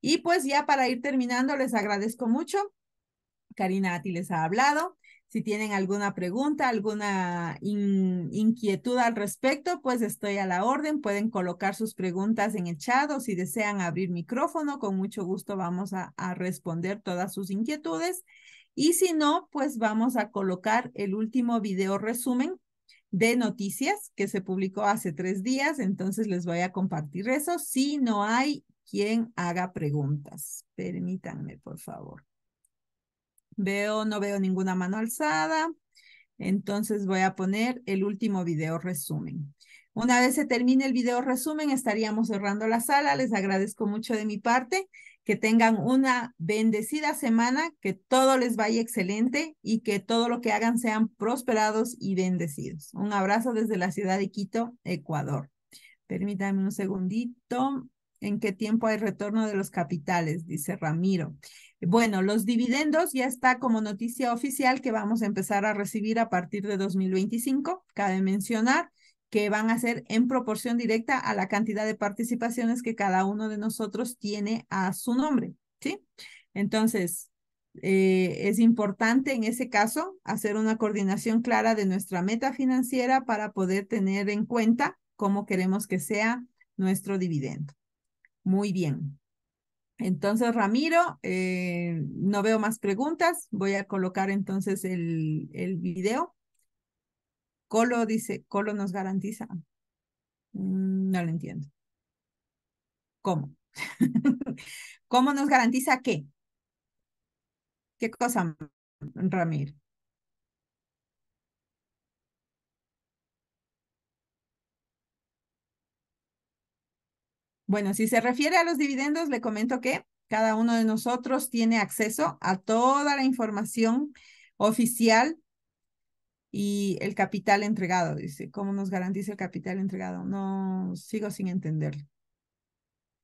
Y pues ya para ir terminando, les agradezco mucho. Karina Ati les ha hablado. Si tienen alguna pregunta, alguna inquietud al respecto, pues estoy a la orden. Pueden colocar sus preguntas en el chat o si desean abrir micrófono, con mucho gusto vamos a, a responder todas sus inquietudes. Y si no, pues vamos a colocar el último video resumen de noticias que se publicó hace tres días. Entonces les voy a compartir eso si no hay quien haga preguntas. Permítanme, por favor. Veo, no veo ninguna mano alzada. Entonces voy a poner el último video resumen. Una vez se termine el video resumen, estaríamos cerrando la sala. Les agradezco mucho de mi parte. Que tengan una bendecida semana, que todo les vaya excelente y que todo lo que hagan sean prosperados y bendecidos. Un abrazo desde la ciudad de Quito, Ecuador. Permítanme un segundito en qué tiempo hay retorno de los capitales, dice Ramiro. Bueno, los dividendos ya está como noticia oficial que vamos a empezar a recibir a partir de 2025. Cabe mencionar que van a ser en proporción directa a la cantidad de participaciones que cada uno de nosotros tiene a su nombre, ¿sí? Entonces, eh, es importante en ese caso hacer una coordinación clara de nuestra meta financiera para poder tener en cuenta cómo queremos que sea nuestro dividendo. Muy bien. Entonces, Ramiro, eh, no veo más preguntas. Voy a colocar entonces el, el video. Colo dice, Colo nos garantiza. Mm, no lo entiendo. ¿Cómo? ¿Cómo nos garantiza qué? ¿Qué cosa, Ramiro? Bueno, si se refiere a los dividendos, le comento que cada uno de nosotros tiene acceso a toda la información oficial y el capital entregado. Dice, ¿cómo nos garantiza el capital entregado? No, sigo sin entender.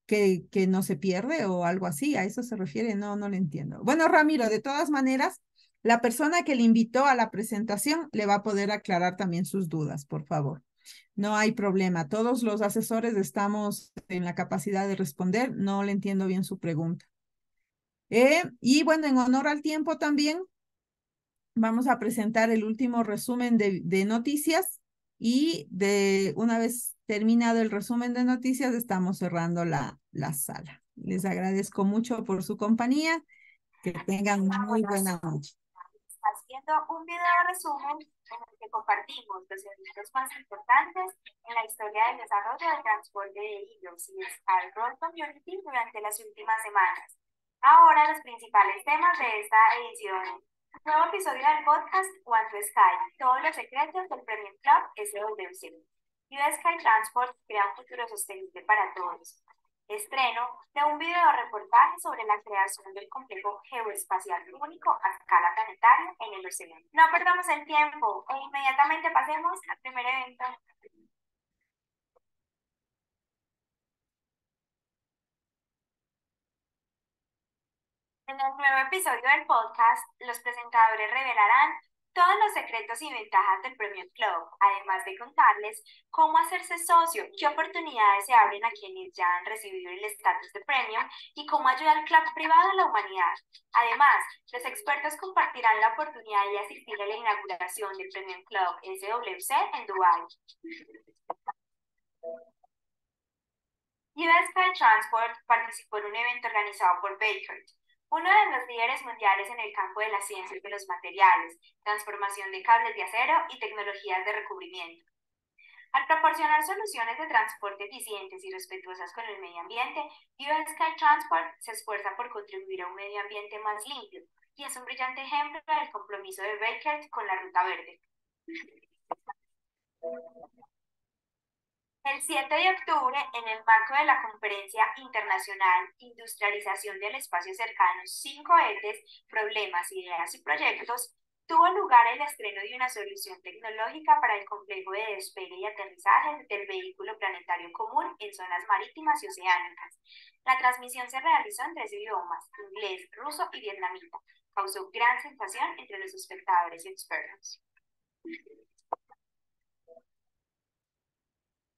Que, que no se pierde o algo así, a eso se refiere, no, no lo entiendo. Bueno, Ramiro, de todas maneras, la persona que le invitó a la presentación le va a poder aclarar también sus dudas, por favor. No hay problema. Todos los asesores estamos en la capacidad de responder. No le entiendo bien su pregunta. Eh, y bueno, en honor al tiempo también, vamos a presentar el último resumen de, noticias y de una vez terminado el resumen de noticias, estamos cerrando la, la sala. Les agradezco mucho por su compañía. Que tengan muy buena noche. Haciendo un video resumen en el que compartimos los eventos más importantes en la historia del desarrollo del transporte de hilos y Sky Road Community durante las últimas semanas. Ahora los principales temas de esta edición. Nuevo episodio del podcast One Sky, todos los secretos del Premium Club SWC. Y Sky Transport crea un futuro sostenible para todos estreno de un video reportaje sobre la creación del complejo geoespacial único a escala planetaria en el océano. No perdamos el tiempo e inmediatamente pasemos al primer evento. En el nuevo episodio del podcast, los presentadores revelarán todos los secretos y ventajas del Premium Club, además de contarles cómo hacerse socio, qué oportunidades se abren a quienes ya han recibido el estatus de Premium y cómo ayudar al club privado a la humanidad. Además, los expertos compartirán la oportunidad de asistir a la inauguración del Premium Club SWC en Dubái. US Transport participó en un evento organizado por Baker, uno de los líderes mundiales en el campo de la ciencia y de los materiales, transformación de cables de acero y tecnologías de recubrimiento. Al proporcionar soluciones de transporte eficientes y respetuosas con el medio ambiente, US Sky Transport se esfuerza por contribuir a un medio ambiente más limpio y es un brillante ejemplo del compromiso de Baker con la ruta verde. El 7 de octubre, en el marco de la Conferencia Internacional Industrialización del Espacio Cercano, cinco ETs, problemas, ideas y proyectos, tuvo lugar el estreno de una solución tecnológica para el complejo de despegue y aterrizaje del vehículo planetario común en zonas marítimas y oceánicas. La transmisión se realizó en tres idiomas, inglés, ruso y vietnamita. Causó gran sensación entre los espectadores y expertos.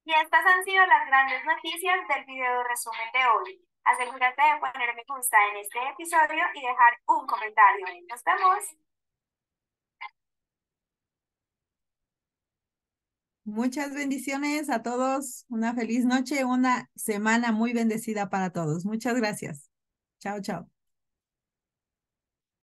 Y estas han sido las grandes noticias del video resumen de hoy. Asegúrate de ponerme me gusta en este episodio y dejar un comentario. Nos vemos. Muchas bendiciones a todos. Una feliz noche, una semana muy bendecida para todos. Muchas gracias. Chao, chao.